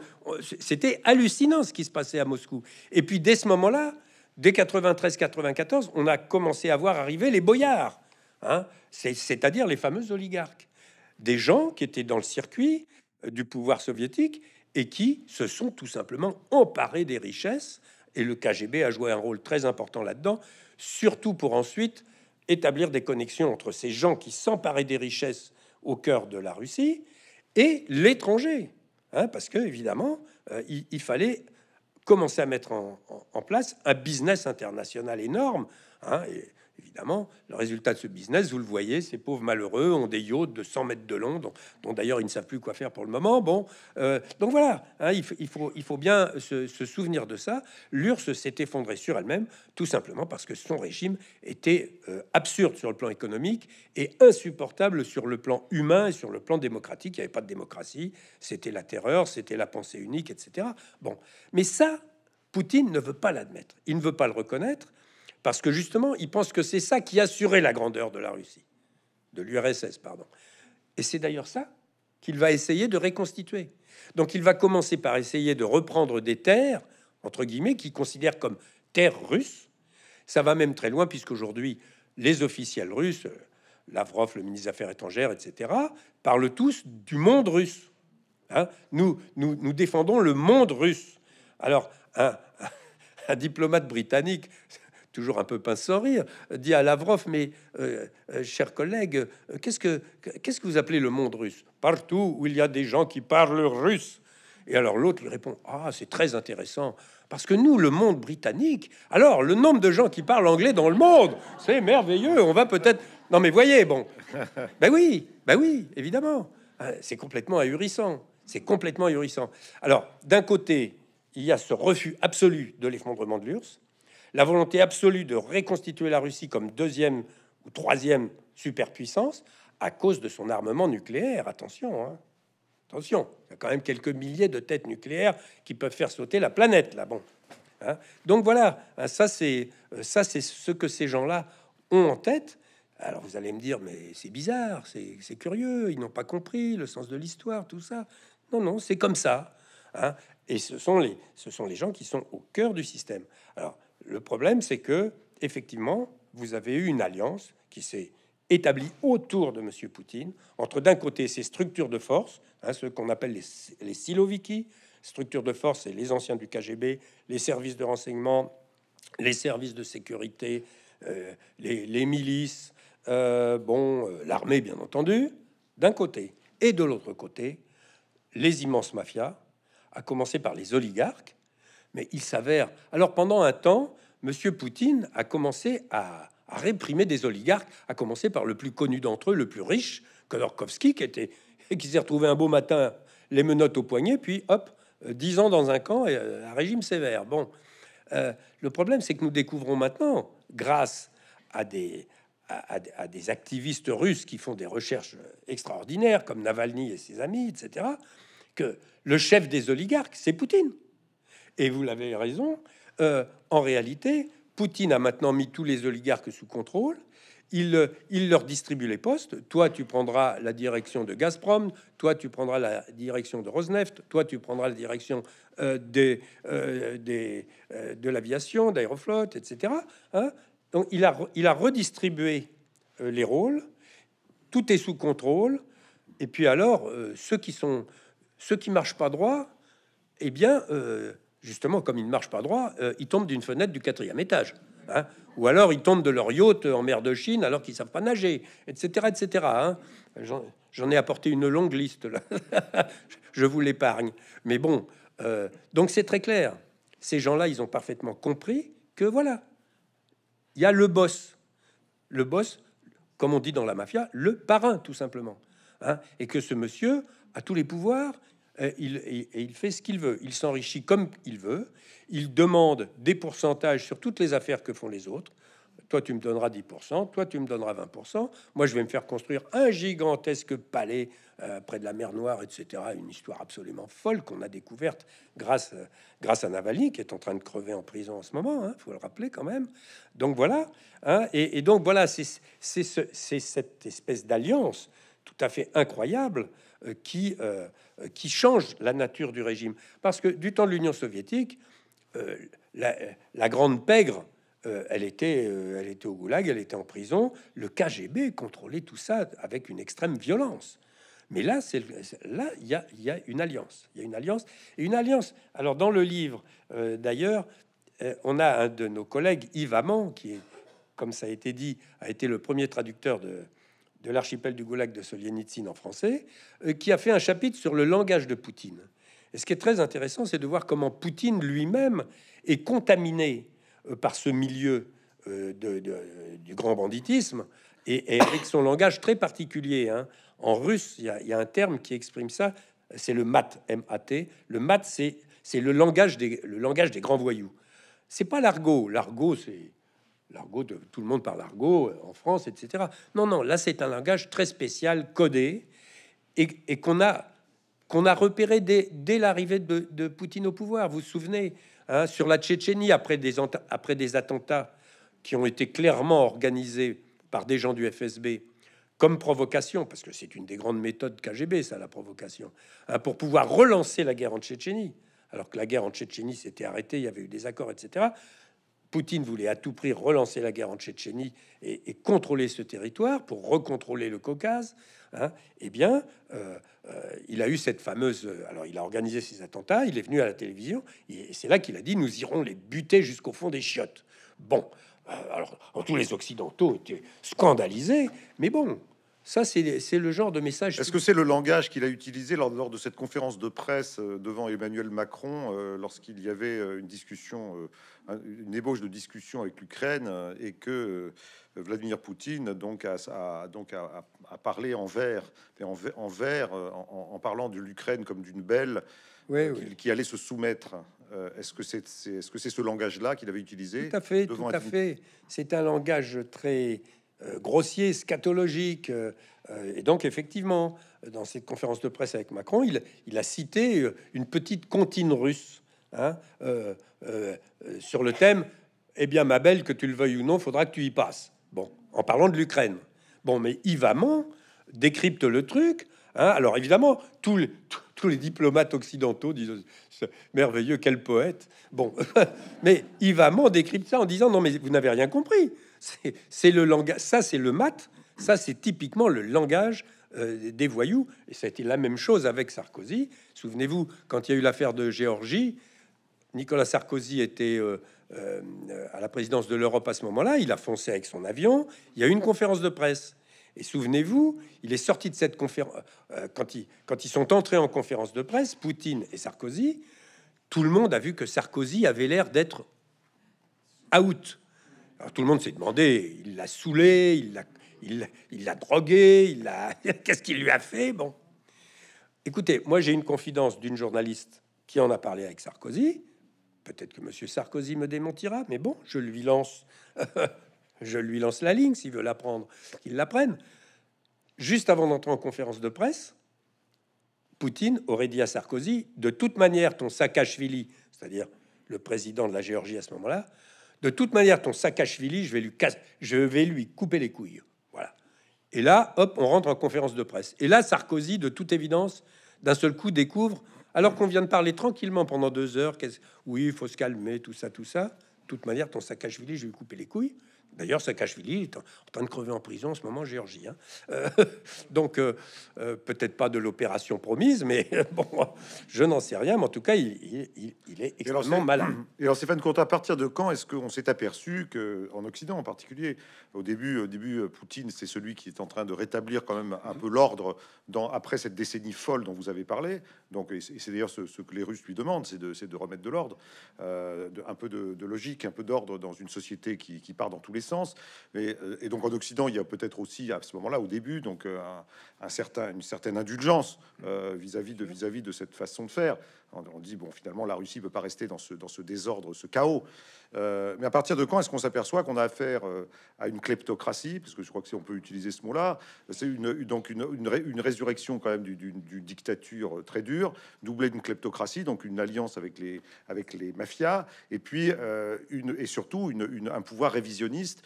c'était hallucinant ce qui se passait à Moscou. Et puis dès ce moment-là, dès 93-94, on a commencé à voir arriver les boyards, hein. c'est-à-dire les fameux oligarques, des gens qui étaient dans le circuit euh, du pouvoir soviétique et qui se sont tout simplement emparés des richesses et le KGB a joué un rôle très important là-dedans, surtout pour ensuite établir des connexions entre ces gens qui s'emparaient des richesses au cœur de la Russie et l'étranger. Hein, parce que, évidemment, euh, il, fallait commencer à mettre en, place un business international énorme. Hein, Évidemment, le résultat de ce business, vous le voyez, ces pauvres malheureux ont des yachts de 100 mètres de long, dont, d'ailleurs ils ne savent plus quoi faire pour le moment. Bon, euh, donc voilà, hein, il, faut, bien se, souvenir de ça. L'URSS s'est effondrée sur elle-même, tout simplement parce que son régime était euh, absurde sur le plan économique et insupportable sur le plan humain et sur le plan démocratique. Il n'y avait pas de démocratie, c'était la terreur, c'était la pensée unique, etc. Bon, mais ça, Poutine ne veut pas l'admettre, il ne veut pas le reconnaître, parce que justement, ils pense que c'est ça qui assurait la grandeur de la Russie, de l'URSS, pardon. Et c'est d'ailleurs ça qu'il va essayer de reconstituer. Donc il va commencer par essayer de reprendre des terres, entre guillemets, qu'il considère comme terres russes. Ça va même très loin, puisqu'aujourd'hui, les officiels russes, euh, Lavrov, le ministre des Affaires étrangères, etc., parlent tous du monde russe. Hein, nous, nous, défendons le monde russe. Alors, un, un diplomate britannique toujours un peu pince sans rire, dit à Lavrov, mais euh, euh, chers collègues, euh, qu'est-ce que, qu'est-ce que vous appelez le monde russe Partout où il y a des gens qui parlent russe. Et alors l'autre lui répond, ah, c'est très intéressant, parce que nous, le monde britannique, alors le nombre de gens qui parlent anglais dans le monde, c'est merveilleux, on va peut-être... Non mais voyez, bon, ben oui, ben oui, évidemment, ah, c'est complètement ahurissant, c'est complètement ahurissant. Alors, d'un côté, il y a ce refus absolu de l'effondrement de l'URSS, la volonté absolue de reconstituer la Russie comme deuxième ou troisième superpuissance à cause de son armement nucléaire. Attention, hein. attention, il y a quand même quelques milliers de têtes nucléaires qui peuvent faire sauter la planète là. Bon, hein. donc voilà, hein, ça c'est euh, ça c'est ce que ces gens-là ont en tête. Alors vous allez me dire, mais c'est bizarre, c'est curieux, ils n'ont pas compris le sens de l'histoire, tout ça. Non, non, c'est comme ça. Et ce sont, les, ce sont les gens qui sont au cœur du système. Alors, le problème, c'est que, effectivement, vous avez eu une alliance qui s'est établie autour de M. Poutine, entre d'un côté ces structures de force, hein, ce qu'on appelle les, les siloviki, structures de force, et les anciens du KGB, les services de renseignement, les services de sécurité, euh, les, milices, euh, bon, euh, l'armée, bien entendu, d'un côté, et de l'autre côté, les immenses mafias, à commencer par les oligarques, mais il s'avère. Alors pendant un temps, M. Poutine a commencé à, réprimer des oligarques, à commencer par le plus connu d'entre eux, le plus riche, Khodorkovsky, qui était qui s'est retrouvé un beau matin les menottes au poignet, puis hop, euh, dix ans dans un camp et euh, un régime sévère. Bon, euh, le problème, c'est que nous découvrons maintenant, grâce à des, à, des activistes russes qui font des recherches extraordinaires, comme Navalny et ses amis, etc., que le chef des oligarques, c'est Poutine et vous l'avez raison, euh, en réalité, Poutine a maintenant mis tous les oligarques sous contrôle. Il, euh, il, leur distribue les postes. Toi, tu prendras la direction de Gazprom, toi, tu prendras la direction de Rosneft, toi, tu prendras la direction euh, des, des, de l'aviation, d'aéroflotte, etc. Hein. Donc, il a, il a redistribué les rôles, tout est sous contrôle. Et puis alors, ceux qui sont ceux qui marchent pas droit, eh bien, justement, comme ils ne marchent pas droit, euh, ils tombent d'une fenêtre du quatrième étage. Hein. ou alors ils tombent de leur yacht en mer de Chine alors qu'ils savent pas nager, etc. etc. Hein. J'en ai apporté une longue liste, je vous l'épargne. Mais bon, euh, donc c'est très clair. Ces gens-là, ils ont parfaitement compris que voilà, il y a le boss. Le boss, comme on dit dans la mafia, le parrain, tout simplement. Hein. et que ce monsieur a tous les pouvoirs, euh, il, et, il fait ce qu'il veut. Il s'enrichit comme il veut. Il demande des pourcentages sur toutes les affaires que font les autres. Toi, tu me donneras 10%, toi, tu me donneras 20%. Moi, je vais me faire construire un gigantesque palais euh, près de la mer Noire, etc. Une histoire absolument folle qu'on a découverte grâce, euh, grâce à Navalny, qui est en train de crever en prison en ce moment, il hein, faut le rappeler quand même. Donc voilà. Hein. et, donc voilà, c'est cette espèce d'alliance tout à fait incroyable qui qui change la nature du régime. Parce que du temps de l'Union soviétique, euh, la, grande pègre, euh, elle, était, euh, elle était au goulag, elle était en prison. Le KGB contrôlait tout ça avec une extrême violence. Mais là, c'est là, il y a, une alliance. Il y a une alliance et une alliance. Alors dans le livre, d'ailleurs, on a un de nos collègues, Yves Amand, qui est, comme ça a été dit, a été le premier traducteur de, de l'archipel du Goulag de Solzhenitsyn en français, euh, qui a fait un chapitre sur le langage de Poutine. Et ce qui est très intéressant, c'est de voir comment Poutine lui-même est contaminé euh, par ce milieu euh, du grand banditisme et, avec son langage très particulier. Hein. En russe, il y, a un terme qui exprime ça, c'est le mat, M-A-T. Le mat, c'est le langage des, le langage des grands voyous. C'est pas l'argot. L'argot, c'est l'argot de tout le monde parle l'argot euh, en France, etc. Non, non, là c'est un langage très spécial, codé, et, qu'on a qu'on a repéré dès, dès l'arrivée de, Poutine au pouvoir. Vous vous souvenez hein, sur la Tchétchénie après des, après des attentats qui ont été clairement organisés par des gens du FSB comme provocation, parce que c'est une des grandes méthodes KGB, ça, la provocation, hein, pour pouvoir relancer la guerre en Tchétchénie, alors que la guerre en Tchétchénie s'était arrêtée, il y avait eu des accords, etc. Poutine voulait à tout prix relancer la guerre en Tchétchénie et, contrôler ce territoire pour recontrôler le Caucase. Hein, eh bien, euh, euh, il a eu cette fameuse. Euh, alors, il a organisé ses attentats. Il est venu à la télévision. Et c'est là qu'il a dit "Nous irons les buter jusqu'au fond des chiottes." Bon, alors, tous les Occidentaux étaient scandalisés, mais bon, ça, c'est le genre de message. Est-ce que c'est le langage qu'il a utilisé lors, de cette conférence de presse euh, devant Emmanuel Macron, euh, lorsqu'il y avait euh, une discussion, une ébauche de discussion avec l'Ukraine, et que Vladimir Poutine donc a, donc parlé en vert, en, en, en, parlant de l'Ukraine comme d'une belle oui, qui, allait se soumettre. Est-ce que c'est -ce, ce langage-là qu'il avait utilisé Tout à fait, tout à fait. C'est un langage très euh, grossier, scatologique. Euh, euh, et donc, effectivement, dans cette conférence de presse avec Macron, il, a cité une petite comptine russe hein, sur le thème Eh bien, ma belle, que tu le veuilles ou non, faudra que tu y passes. Bon, en parlant de l'Ukraine. Bon, mais Yvamon décrypte le truc. Hein. Alors, évidemment, tous les, diplomates occidentaux disent merveilleux, quel poète. Bon, mais Yvamon décrypte ça en disant Non, mais vous n'avez rien compris. C'est le langage, ça c'est le mat, ça c'est typiquement le langage euh, des voyous. Et ça a été la même chose avec Sarkozy. Souvenez-vous, quand il y a eu l'affaire de Géorgie, Nicolas Sarkozy était euh, euh, à la présidence de l'Europe à ce moment-là. Il a foncé avec son avion. Il y a eu une conférence de presse. Et souvenez-vous, il est sorti de cette conférence. quand, quand ils sont entrés en conférence de presse, Poutine et Sarkozy, tout le monde a vu que Sarkozy avait l'air d'être out tout le monde s'est demandé, il l'a saoulé, il l'a, drogué, il qu'est-ce qu'il lui a fait Bon, écoutez, moi j'ai une confidence d'une journaliste qui en a parlé avec Sarkozy. Peut-être que Monsieur Sarkozy me démentira, mais bon, je lui lance, je lui lance la ligne s'il veut l'apprendre, qu'il la prenne. Juste avant d'entrer en conférence de presse, Poutine aurait dit à Sarkozy, de toute manière, ton Saakashvili, c'est-à-dire le président de la Géorgie à ce moment-là, de toute manière, ton sac je vais lui, je vais lui couper les couilles. Voilà. Et là, hop, on rentre en conférence de presse. Et là, Sarkozy, de toute évidence, d'un seul coup, découvre, alors qu'on vient de parler tranquillement pendant deux heures, oui, il faut se calmer, tout ça, tout ça. De toute manière, ton cheville, je vais lui couper les couilles. D'ailleurs, Saakashvili est en, train de crever en prison en ce moment en Géorgie. Hein. Euh, donc, euh, euh, peut-être pas de l'opération promise, mais bon, je n'en sais rien. Mais en tout cas, il, est extrêmement malin. Et alors, Stéphane à partir de quand est-ce qu'on s'est aperçu que, en Occident en particulier, au début, début Poutine, c'est celui qui est en train de rétablir quand même un mhm. peu l'ordre après cette décennie folle dont vous avez parlé. Donc, c'est d'ailleurs ce, que les Russes lui demandent, c'est de, remettre de l'ordre, un peu de, logique, un peu d'ordre dans une société qui, qui part dans tous les mais euh, Et, donc en Occident, il y a peut-être aussi à ce moment-là, au début, donc euh, un, certain, une certaine indulgence euh, vis-à-vis de, vis-à-vis -vis de cette façon de faire. On dit, bon, finalement, la Russie ne peut pas rester dans ce, dans ce désordre, ce chaos. Euh, mais à partir de quand est-ce qu'on s'aperçoit qu'on a affaire euh, à une kleptocratie Parce que je crois que si on peut utiliser ce mot-là, c'est une, donc une, une, résurrection quand même d'une dictature euh, très dure, doublée d'une kleptocratie, donc une alliance avec les, avec les mafias, et puis une, et surtout une, un pouvoir révisionniste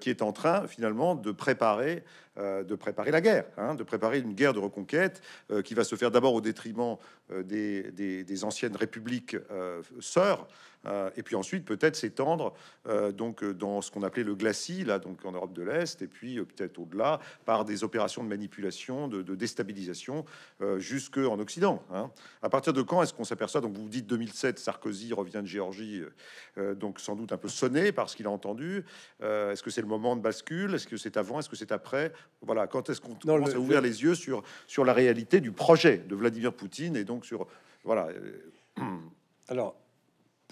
qui est en train finalement de préparer euh, de préparer la guerre, hein, de préparer une guerre de reconquête euh, qui va se faire d'abord au détriment euh, des, des, anciennes républiques sœurs euh, et puis ensuite, peut-être s'étendre euh, donc euh, dans ce qu'on appelait le glacis, là, donc en Europe de l'Est, et puis peut-être au-delà par des opérations de manipulation, de, de déstabilisation en Occident. Hein. À partir de quand est-ce qu'on s'aperçoit Donc, vous dites 2007, Sarkozy revient de Géorgie, donc sans doute un peu sonné par ce qu'il a entendu. est-ce que c'est le moment de bascule Est-ce que c'est avant Est-ce que c'est après Voilà, quand est-ce qu'on commence à ouvrir les yeux sur, sur la réalité du projet de Vladimir Poutine et donc sur. Voilà. Alors,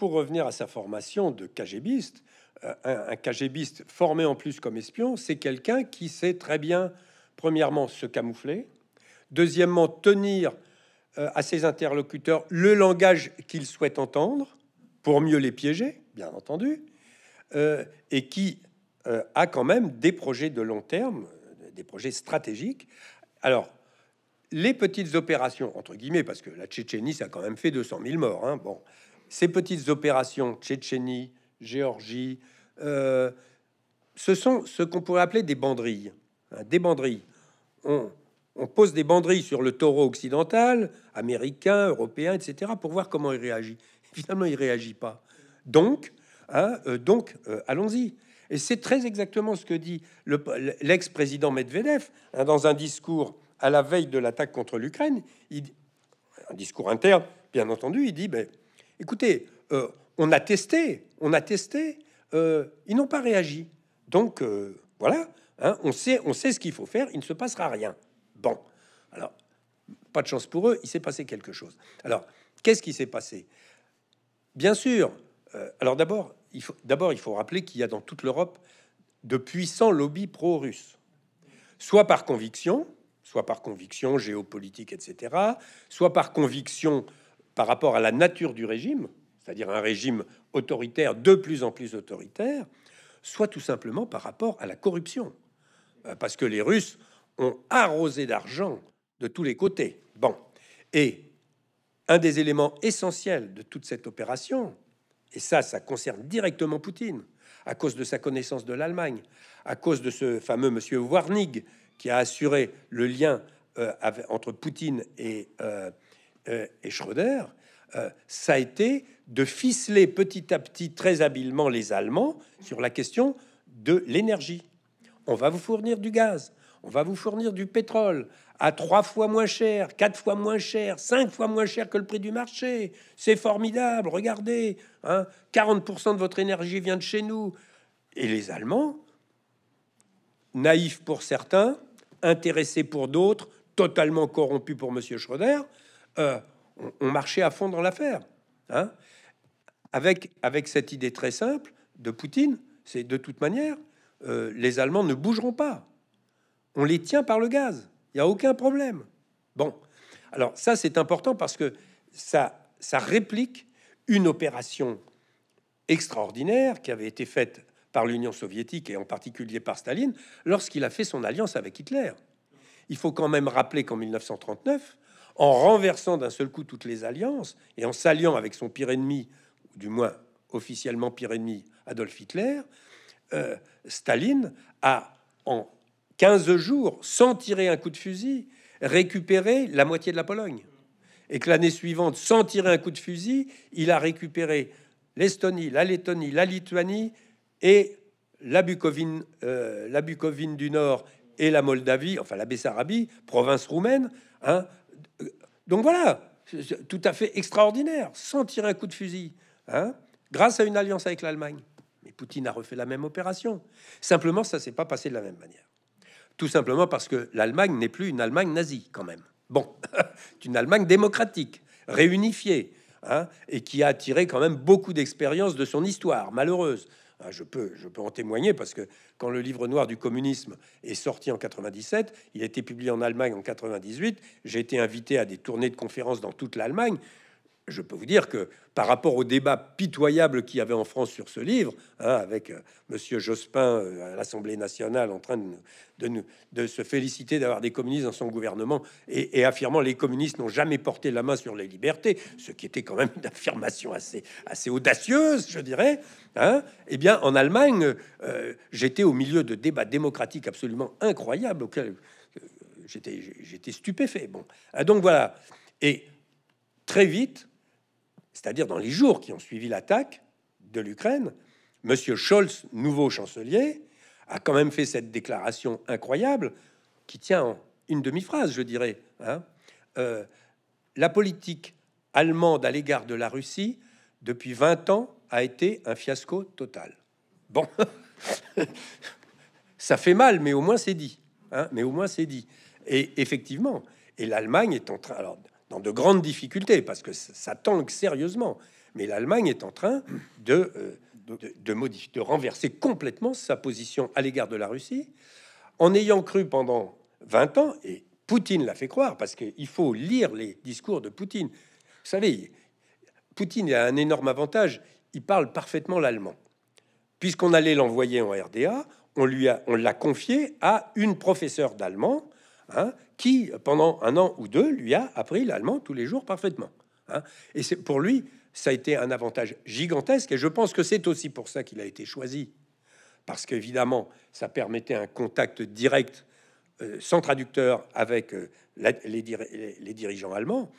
pour revenir à sa formation de KGBiste, euh, un, cagébiste KGBiste formé en plus comme espion, c'est quelqu'un qui sait très bien, premièrement, se camoufler, deuxièmement, tenir euh, à ses interlocuteurs le langage qu'il souhaite entendre pour mieux les piéger, bien entendu, euh, et qui a quand même des projets de long terme, des projets stratégiques. Alors, les petites opérations, entre guillemets, parce que la Tchétchénie, ça a quand même fait 200 000 morts, hein, bon, ces petites opérations, Tchétchénie, Géorgie, euh, ce sont ce qu'on pourrait appeler des banderilles. Hein, des banderilles. On, pose des banderilles sur le taureau occidental, américain, européen, etc., pour voir comment il réagit. Évidemment, il réagit pas. Donc, hein, euh, donc euh, allons-y. Et c'est très exactement ce que dit l'ex-président Medvedev hein, dans un discours à la veille de l'attaque contre l'Ukraine. Un discours interne, bien entendu, il dit ben, Écoutez, euh, on a testé, on a testé, euh, ils n'ont pas réagi. Donc euh, voilà, hein, on, sait, on sait ce qu'il faut faire, il ne se passera rien. Bon, alors, pas de chance pour eux, il s'est passé quelque chose. Alors, qu'est-ce qui s'est passé Bien sûr, alors d'abord, il d'abord, il faut rappeler qu'il y a dans toute l'Europe de puissants lobbies pro-russes, soit par conviction, soit par conviction géopolitique, etc., soit par conviction par rapport à la nature du régime, c'est-à-dire un régime autoritaire de plus en plus autoritaire, soit tout simplement par rapport à la corruption. Euh, parce que les Russes ont arrosé d'argent de tous les côtés. Bon. Et un des éléments essentiels de toute cette opération, et ça, ça concerne directement Poutine, à cause de sa connaissance de l'Allemagne, à cause de ce fameux monsieur Warnig qui a assuré le lien euh, entre Poutine et, euh, euh, et Schröder, euh, ça a été de ficeler petit à petit très habilement les Allemands sur la question de l'énergie. On va vous fournir du gaz, on va vous fournir du pétrole à trois fois moins cher, quatre fois moins cher, cinq fois moins cher que le prix du marché. C'est formidable, regardez, 40% hein, de votre énergie vient de chez nous. Et les Allemands, naïfs pour certains, intéressés pour d'autres, totalement corrompus pour M. Schröder, euh, on marchait à fond dans l'affaire. Hein. avec, avec cette idée très simple de Poutine, c'est de toute manière, euh, les Allemands ne bougeront pas. On les tient par le gaz. Il n'y a aucun problème. Bon. Alors ça, c'est important parce que ça, ça réplique une opération extraordinaire qui avait été faite par l'Union soviétique et en particulier par Staline lorsqu'il a fait son alliance avec Hitler. Il faut quand même rappeler qu'en 1939, en renversant d'un seul coup toutes les alliances et en s'alliant avec son pire ennemi, ou du moins officiellement pire ennemi, Adolf Hitler, euh, Staline a en 15 jours, sans tirer un coup de fusil, récupéré la moitié de la Pologne. Et que l'année suivante, sans tirer un coup de fusil, il a récupéré l'Estonie, la Lettonie, la Lituanie et la Bukovine euh, la du Nord et la Moldavie, enfin la Bessarabie, province roumaine, hein, donc voilà, tout à fait extraordinaire, sans tirer un coup de fusil, hein, grâce à une alliance avec l'Allemagne. Mais Poutine a refait la même opération. Simplement, ça s'est pas passé de la même manière. Tout simplement parce que l'Allemagne n'est plus une Allemagne nazie, quand même. Bon, c'est une Allemagne démocratique, réunifiée, hein, et qui a attiré quand même beaucoup d'expériences de son histoire malheureuse. Ah, je, peux, je peux en témoigner parce que quand le livre noir du communisme est sorti en 97, il a été publié en Allemagne en 98. J'ai été invité à des tournées de conférences dans toute l'Allemagne je peux vous dire que par rapport au débat pitoyable qu'il y avait en France sur ce livre, hein, avec M. Euh, Monsieur Jospin euh, à l'Assemblée nationale en train de, se féliciter d'avoir des communistes dans son gouvernement et, et affirmant les communistes n'ont jamais porté la main sur les libertés, ce qui était quand même une affirmation assez, assez audacieuse, je dirais. Hein. eh bien, en Allemagne, euh, j'étais au milieu de débats démocratiques absolument incroyables auxquels j'étais stupéfait. Bon, ah, donc voilà. Et très vite, c'est-à-dire dans les jours qui ont suivi l'attaque de l'Ukraine, M. Scholz, nouveau chancelier, a quand même fait cette déclaration incroyable qui tient en une demi-phrase, je dirais. Hein. Euh, la politique allemande à l'égard de la Russie, depuis 20 ans, a été un fiasco total. Bon, ça fait mal, mais au moins c'est dit. Hein, mais au moins c'est dit. Et effectivement, et l'Allemagne est en train. Alors, de grandes difficultés parce que ça tangue sérieusement. Mais l'Allemagne est en train de, euh, modifier, de renverser complètement sa position à l'égard de la Russie en ayant cru pendant 20 ans, et Poutine l'a fait croire, parce qu'il faut lire les discours de Poutine. Vous savez, Poutine a un énorme avantage, il parle parfaitement l'allemand. Puisqu'on allait l'envoyer en RDA, on lui a, on l'a confié à une professeure d'allemand Hein, qui, pendant un an ou deux, lui a appris l'allemand tous les jours parfaitement. Hein. Et c'est pour lui, ça a été un avantage gigantesque. Et je pense que c'est aussi pour ça qu'il a été choisi. Parce qu'évidemment, ça permettait un contact direct, euh, sans traducteur, avec euh, les, dirigeants allemands.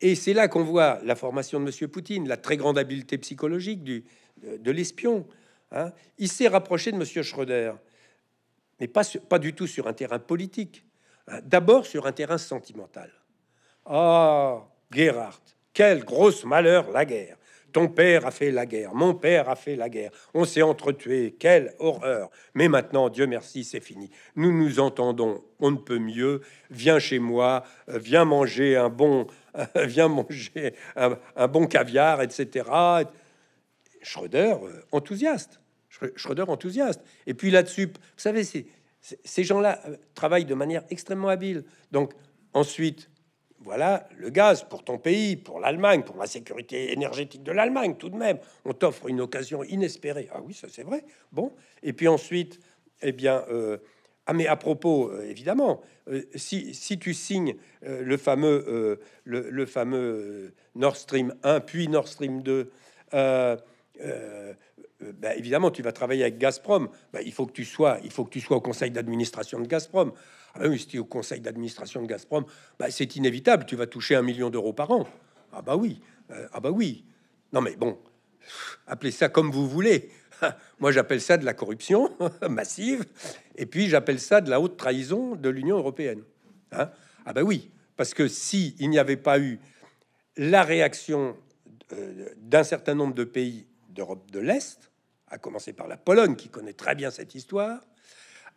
Et c'est là qu'on voit la formation de M. Poutine, la très grande habileté psychologique du, de, l'espion. Hein. Il s'est rapproché de Monsieur Schröder, mais pas du tout sur un terrain politique, euh, d'abord sur un terrain sentimental. Ah, Gerhard, quel gros malheur la guerre. Ton père a fait la guerre, mon père a fait la guerre, on s'est entretués, quelle horreur. Mais maintenant, Dieu merci, c'est fini. Nous nous entendons, on ne peut mieux. Viens chez moi, euh, viens manger un bon, viens manger un, bon caviar, etc. Schröder, euh, enthousiaste. Schröder, enthousiaste. Et puis là-dessus, vous savez, c'est ces gens-là euh, travaillent de manière extrêmement habile. Donc ensuite, voilà le gaz pour ton pays, pour l'Allemagne, pour la sécurité énergétique de l'Allemagne tout de même. On t'offre une occasion inespérée. Ah oui, ça c'est vrai. Bon. Et puis ensuite, eh bien... Euh, ah, mais à propos, euh, évidemment, si, si, tu signes le fameux, le, le fameux Nord Stream 1, puis Nord Stream 2, euh, euh, bah, évidemment, tu vas travailler avec Gazprom. Bah, il faut que tu sois, il faut que tu sois au conseil d'administration de Gazprom. Ah si tu es au conseil d'administration de Gazprom, bah, c'est inévitable. Tu vas toucher un million d'euros par an. Ah bah oui, euh, ah bah oui. Non mais bon, appelez ça comme vous voulez. Moi, j'appelle ça de la corruption massive. Et puis, j'appelle ça de la haute trahison de l'Union européenne. Hein ah bah oui, parce que si il n'y avait pas eu la réaction d'un certain nombre de pays d'Europe de l'Est, à commencer par la Pologne qui connaît très bien cette histoire,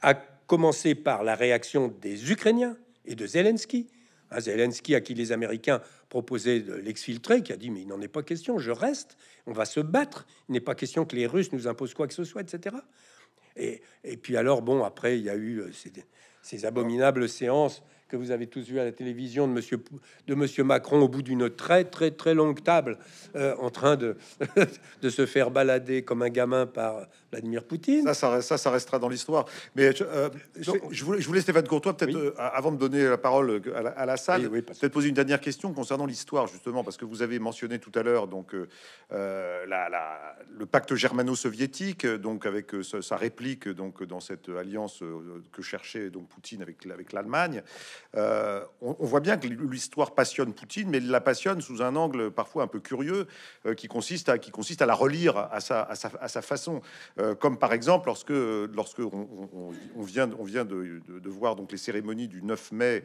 à commencer par la réaction des Ukrainiens et de Zelensky. Hein, Zelensky à qui les Américains proposaient de l'exfiltrer, qui a dit mais il n'en est pas question, je reste, on va se battre, n'est pas question que les Russes nous imposent quoi que ce soit, etc. Et, et puis alors bon, après il y a eu euh, ces, ces abominables séances que vous avez tous vu à la télévision de Monsieur de Monsieur Macron au bout d'une très très très longue table euh, en train de de se faire balader comme un gamin par Vladimir Poutine. Ça, ça, restera dans l'histoire. Mais euh, je, voulais, je voulais Stéphane Courtois peut-être euh, avant de donner la parole à la, salle, peut-être poser une dernière question concernant l'histoire justement parce que vous avez mentionné tout à l'heure donc la, le pacte germano-soviétique donc avec sa réplique donc dans cette alliance que cherchait donc Poutine avec avec l'Allemagne. Euh, on, voit bien que l'histoire passionne Poutine, mais il la passionne sous un angle parfois un peu curieux euh, qui, consiste à, qui consiste à la relire à sa, façon. Euh, comme par exemple lorsque, lorsque on, vient, on vient de, de, voir donc les cérémonies du 9 mai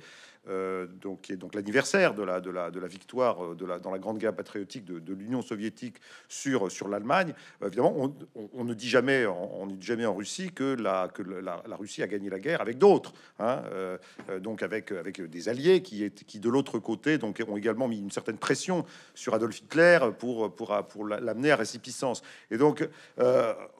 euh, donc, qui est donc l'anniversaire de la, de, la, de la victoire euh, de la, dans la Grande Guerre patriotique de, l'Union soviétique sur, sur l'Allemagne. Euh, évidemment, on, ne dit jamais, on, jamais en Russie que la, que la, Russie a gagné la guerre avec d'autres, hein. donc avec, avec des alliés qui, est, qui de l'autre côté, donc ont également mis une certaine pression sur Adolf Hitler pour, pour, pour l'amener à récipiscence. Et donc,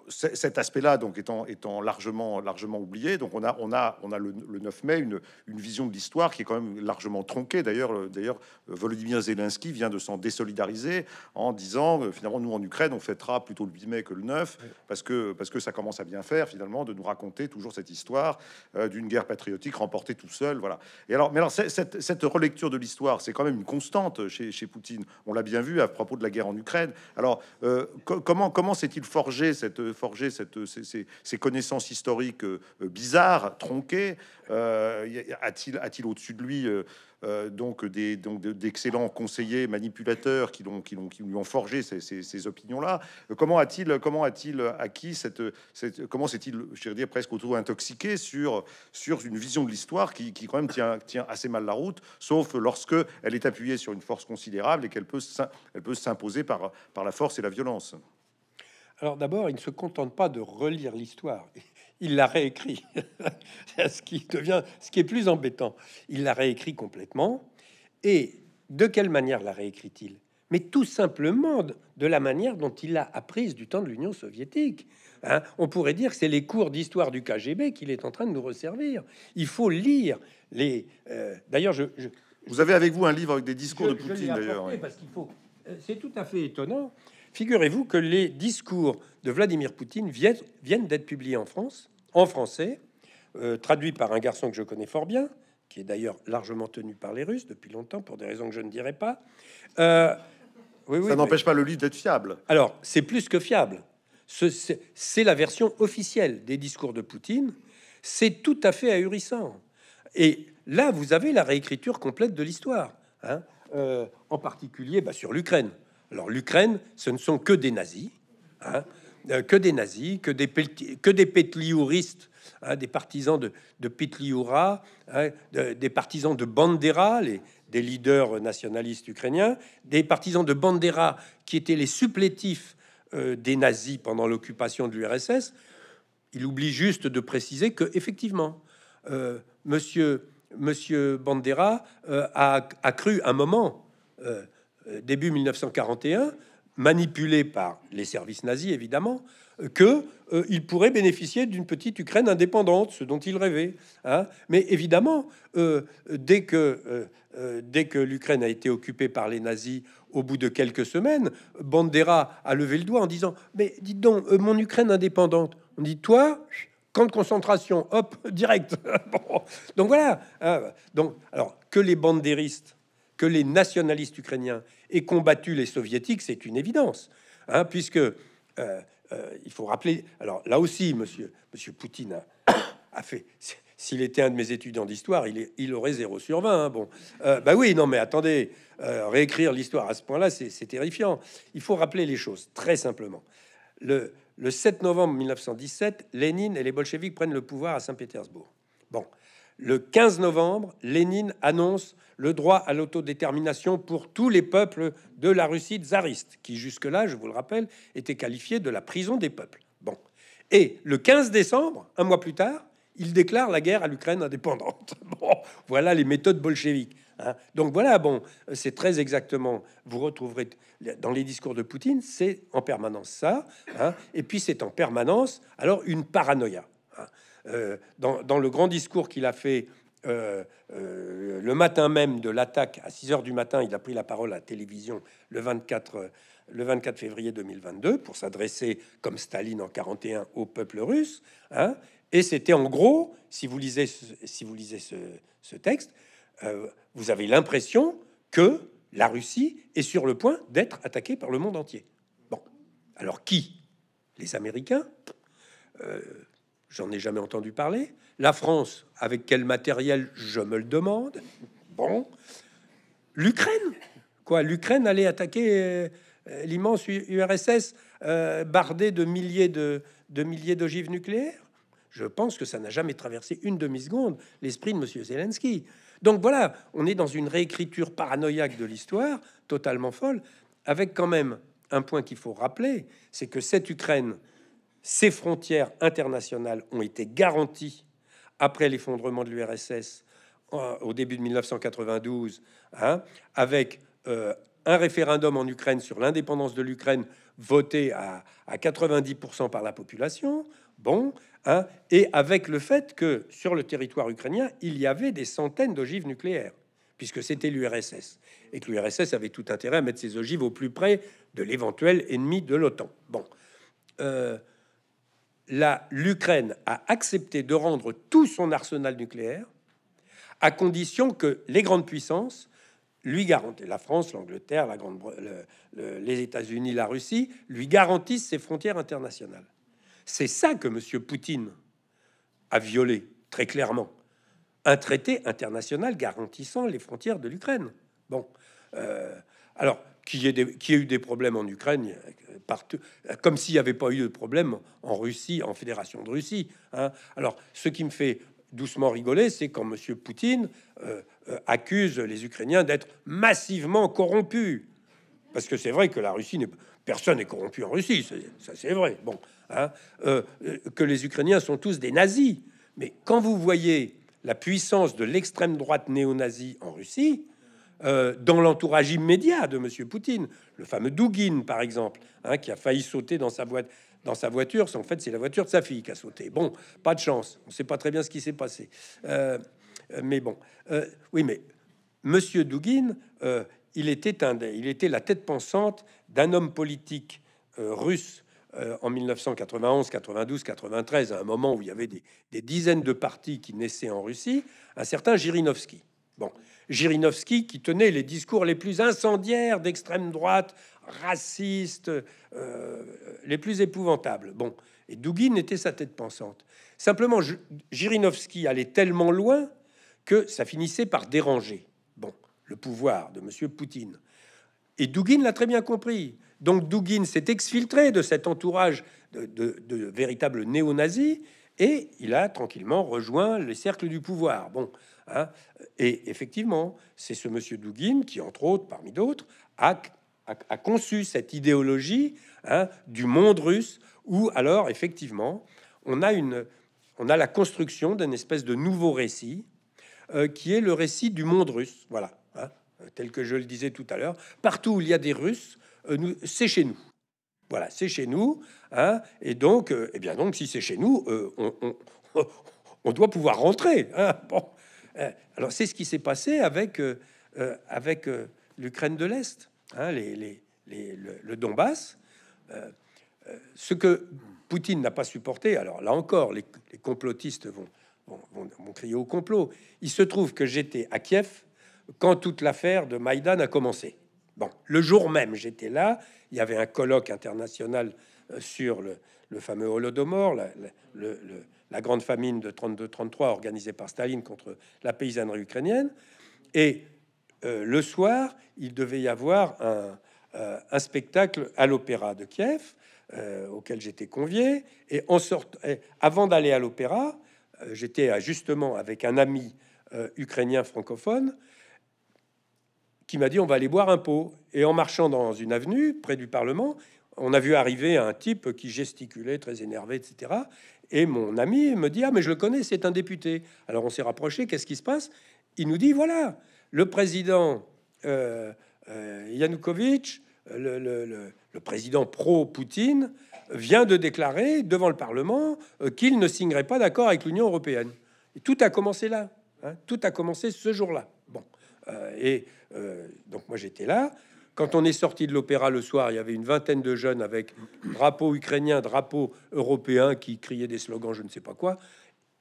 cet aspect-là donc étant, étant largement, largement oublié, donc on a, on a, on a le, 9 mai une, vision de l'histoire qui est quand même largement tronquée. D'ailleurs, euh, d'ailleurs, Volodymyr Zelensky vient de s'en désolidariser en disant euh, finalement nous en Ukraine on fêtera plutôt le 8 mai que le 9 parce que parce que ça commence à bien faire finalement de nous raconter toujours cette histoire euh, d'une guerre patriotique remportée tout seul. Voilà. Et alors, mais alors cette, cette relecture de l'histoire, c'est quand même une constante chez, Poutine. On l'a bien vu à propos de la guerre en Ukraine. Alors comment comment s'est-il forgé cette forger cette, ces, connaissances historiques euh, euh, bizarres, tronquées euh, A-t-il a-t-il au-dessus de lui donc des donc d'excellents conseillers manipulateurs qui l'ont qui, lui ont forgé ces, opinions là comment a-t-il comment a-t-il acquis cette, comment s'est-il je dire presque auto intoxiqué sur sur une vision de l'histoire qui, qui, quand même tient tient assez mal la route sauf lorsque elle est appuyée sur une force considérable et qu'elle peut elle peut s'imposer par par la force et la violence alors d'abord, il ne se contente pas de relire l'histoire, il la réécrit. ce qui devient, ce qui est plus embêtant, il la réécrit complètement. Et de quelle manière la réécrit-il Mais tout simplement de la manière dont il l'a apprise du temps de l'Union soviétique. Hein. On pourrait dire que c'est les cours d'histoire du KGB qu'il est en train de nous resservir. Il faut lire les. Euh, d'ailleurs, je, vous avez avec vous un livre avec des discours de Poutine, d'ailleurs. Parce qu'il faut. Euh, c'est tout à fait étonnant Figurez-vous que les discours de Vladimir Poutine viennent d'être publiés en France, en français, euh, traduits par un garçon que je connais fort bien, qui est d'ailleurs largement tenu par les Russes depuis longtemps, pour des raisons que je ne dirai pas. Euh, Ça n'empêche pas le livre d'être fiable. Alors, c'est plus que fiable. C'est la version officielle des discours de Poutine. C'est tout à fait ahurissant. Et là, vous avez la réécriture complète de l'histoire, hein. euh, en particulier bah, sur l'Ukraine. Alors l'Ukraine, ce ne sont que des nazis, hein, euh, que des nazis, que des, que des pétliouristes, hein, des partisans de, hein, de des partisans de Bandera, les, des leaders nationalistes ukrainiens, des partisans de Bandera qui étaient les supplétifs euh, des nazis pendant l'occupation de l'URSS. Il oublie juste de préciser que effectivement, euh, monsieur, monsieur Bandera a, a, cru un moment, euh, début 1941, manipulé par les services nazis évidemment, qu'il euh, pourrait bénéficier d'une petite Ukraine indépendante, ce dont il rêvait. Hein. Mais évidemment, euh, dès que, dès que l'Ukraine a été occupée par les nazis au bout de quelques semaines, Bandera a levé le doigt en disant Mais dites donc, mon Ukraine indépendante, on dit Toi, camp de concentration, hop, direct. Donc voilà. Hein, donc, alors que les bandéristes que les nationalistes ukrainiens aient combattu les soviétiques, c'est une évidence, hein, puisque euh, euh, il faut rappeler. Alors là aussi, monsieur, monsieur Poutine a, fait. S'il était un de mes étudiants d'histoire, il, il aurait 0 sur 20. Hein, bon, euh, bah oui, non, mais attendez, réécrire l'histoire à ce point-là, c'est terrifiant. Il faut rappeler les choses très simplement. Le, le 7 novembre 1917, Lénine et les bolcheviks prennent le pouvoir à Saint-Pétersbourg. Bon, le 15 novembre, Lénine annonce le droit à l'autodétermination pour tous les peuples de la Russie tsariste, qui jusque-là, je vous le rappelle, était qualifiée de la prison des peuples. Bon. Et le 15 décembre, un mois plus tard, il déclare la guerre à l'Ukraine indépendante. Bon, voilà les méthodes bolcheviques. Hein. Donc voilà, bon, c'est très exactement. Vous retrouverez dans les discours de Poutine, c'est en permanence ça. Hein. Et puis c'est en permanence, alors, une paranoïa. Hein. Euh, dans, le grand discours qu'il a fait euh, euh, le matin même de l'attaque, à 6 heures du matin, il a pris la parole à la télévision le 24, le 24 février 2022 pour s'adresser, comme Staline en 41, au peuple russe. Hein. et c'était en gros, si vous lisez, si vous lisez ce, ce texte, vous avez l'impression que la Russie est sur le point d'être attaquée par le monde entier. Bon, alors qui Les Américains J'en ai jamais entendu parler. La France, avec quel matériel, je me le demande. Bon. L'Ukraine, quoi. L'Ukraine allait attaquer euh, l'immense URSS euh, bardée de milliers de, milliers d'ogives nucléaires. Je pense que ça n'a jamais traversé une demi-seconde l'esprit de Monsieur Zelensky. Donc voilà, on est dans une réécriture paranoïaque de l'histoire, totalement folle, avec quand même un point qu'il faut rappeler, c'est que cette Ukraine ces frontières internationales ont été garanties après l'effondrement de l'URSS au début de 1992, hein, avec euh, un référendum en Ukraine sur l'indépendance de l'Ukraine voté à, 90% par la population, bon, hein, et avec le fait que sur le territoire ukrainien, il y avait des centaines d'ogives nucléaires, puisque c'était l'URSS, et que l'URSS avait tout intérêt à mettre ses ogives au plus près de l'éventuel ennemi de l'OTAN. Bon. Euh, l'Ukraine a accepté de rendre tout son arsenal nucléaire à condition que les grandes puissances lui garantissent, la France, l'Angleterre, la Grande, les États-Unis, la Russie, lui garantissent ses frontières internationales. C'est ça que M. Poutine a violé très clairement. Un traité international garantissant les frontières de l'Ukraine. Bon. Euh, alors, qui y, eu des problèmes en Ukraine, partout, comme s'il n'y avait pas eu de problème en Russie, en Fédération de Russie. Hein. Alors, ce qui me fait doucement rigoler, c'est quand M. Poutine euh, euh, accuse les Ukrainiens d'être massivement corrompus. Parce que c'est vrai que la Russie personne n'est corrompu en Russie, ça c'est vrai. Bon, hein. euh, que les Ukrainiens sont tous des nazis. Mais quand vous voyez la puissance de l'extrême droite néo-nazie en Russie, euh, dans l'entourage immédiat de Monsieur Poutine, le fameux Douguin par exemple, hein, qui a failli sauter dans sa, voiture, dans sa voiture. En fait, c'est la voiture de sa fille qui a sauté. Bon, pas de chance. On ne sait pas très bien ce qui s'est passé. Euh, mais bon, euh, oui, mais Monsieur Douguin, il était un, il était la tête pensante d'un homme politique russe en 1991, 92, 93, à un moment où il y avait des, dizaines de partis qui naissaient en Russie, un certain Girinovski. Bon, girinovski qui tenait les discours les plus incendiaires d'extrême droite, racistes, euh, les plus épouvantables. Bon, et Douguin était sa tête pensante. Simplement, girinovski allait tellement loin que ça finissait par déranger. Bon, le pouvoir de Monsieur Poutine. Et Douguin l'a très bien compris. Donc Douguin s'est exfiltré de cet entourage de, véritables néo-nazis et il a tranquillement rejoint les cercles du pouvoir. Bon, Hein. Et effectivement, c'est ce monsieur Douguin qui, entre autres, parmi d'autres, a, conçu cette idéologie hein, du monde russe, où alors, effectivement, on a, une, on a la construction d'un espèce de nouveau récit, euh, qui est le récit du monde russe. Voilà, hein, tel que je le disais tout à l'heure, partout où il y a des Russes, euh, c'est chez nous. Voilà, c'est chez nous. et donc, euh, eh bien donc, si c'est chez nous, on, doit pouvoir rentrer. Euh, alors c'est ce qui s'est passé avec, euh, euh, avec l'Ukraine de l'Est, hein, le, Donbass. ce que Poutine n'a pas supporté, alors là encore, les, complotistes vont, vont, vont crier au complot. Il se trouve que j'étais à Kiev quand toute l'affaire de Maïdan a commencé. Bon, le jour même, j'étais là. Il y avait un colloque international sur le, le fameux Holodomor, la, grande famine de 32-33 organisée par Staline contre la paysannerie ukrainienne. Et euh, le soir, il devait y avoir un, euh, spectacle à l'opéra de Kiev euh, auquel j'étais convié. Et en sorte, et avant d'aller à l'opéra, j'étais justement avec un ami ukrainien francophone qui m'a dit on va aller boire un pot. Et en marchant dans une avenue près du Parlement, on a vu arriver un type qui gesticulait très énervé, etc. Et mon ami me dit Ah, mais je le connais, c'est un député. Alors on s'est rapproché, qu'est-ce qui se passe Il nous dit Voilà, le président euh, euh, Yanukovych, le, président pro-Poutine, vient de déclarer devant le Parlement euh, qu'il ne signerait pas d'accord avec l'Union européenne. tout a commencé là. Hein. tout a commencé ce jour-là. Bon. et donc moi j'étais là. Quand on est sorti de l'opéra le soir, il y avait une vingtaine de jeunes avec drapeau ukrainien, drapeau européen qui criaient des slogans, je ne sais pas quoi.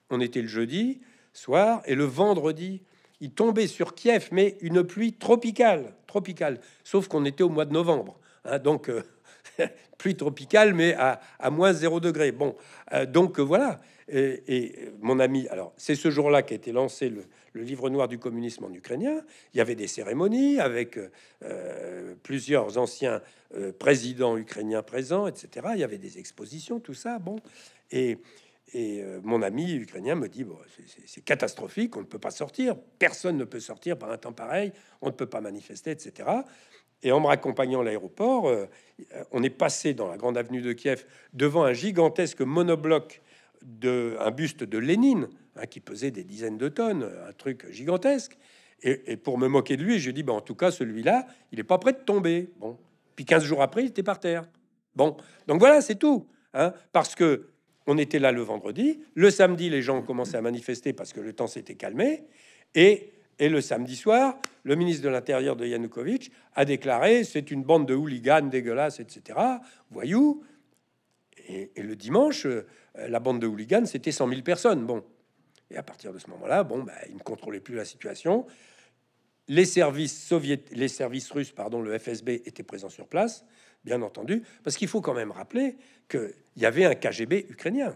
On était le jeudi soir et le vendredi, il tombait sur Kiev, mais une pluie tropicale, tropicale. Sauf qu'on était au mois de novembre, hein, donc euh, pluie tropicale, mais à, moins zéro degré. Bon, euh, donc euh, voilà. Et, mon ami, alors c'est ce jour-là qu'a été lancé le, livre noir du communisme en ukrainien. Il y avait des cérémonies avec euh, plusieurs anciens euh, présidents ukrainiens présents, etc. Il y avait des expositions, tout ça. Bon, et euh, mon ami ukrainien me dit c'est catastrophique, on ne peut pas sortir, personne ne peut sortir par un temps pareil, on ne peut pas manifester, etc. Et en me raccompagnant à l'aéroport, on est passé dans la grande avenue de Kiev devant un gigantesque monobloc de, un buste de Lénine, hein, qui pesait des dizaines de tonnes, un truc gigantesque. Et, pour me moquer de lui, je dis, ben, bah, en tout cas, celui-là, il n'est pas prêt de tomber. Bon. Puis 15 jours après, il était par terre. Bon. Donc voilà, c'est tout. Hein. parce que on était là le vendredi. Le samedi, les gens ont commencé à manifester parce que le temps s'était calmé. Et, et le samedi soir, le ministre de l'Intérieur de Yanukovych a déclaré c'est une bande de hooligans dégueulasses, etc. Voyous et, le dimanche, euh, la bande de hooligans, c'était 100 000 personnes. Bon, et à partir de ce moment-là, bon, bah, ils ne contrôlaient plus la situation. Les services, soviétiques, les services russes, pardon, le FSB était présent sur place, bien entendu, parce qu'il faut quand même rappeler qu'il y avait un KGB ukrainien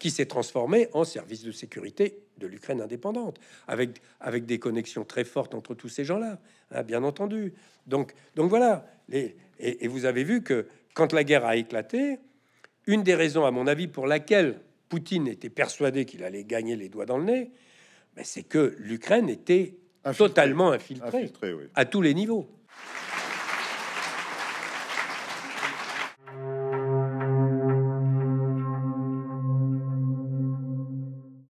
qui s'est transformé en service de sécurité de l'Ukraine indépendante, avec, avec des connexions très fortes entre tous ces gens-là, hein, bien entendu. Donc, donc voilà, et, vous avez vu que quand la guerre a éclaté, une des raisons, à mon avis, pour laquelle Poutine était persuadé qu'il allait gagner les doigts dans le nez, ben, c'est que l'Ukraine était totalement infiltrée à tous les niveaux.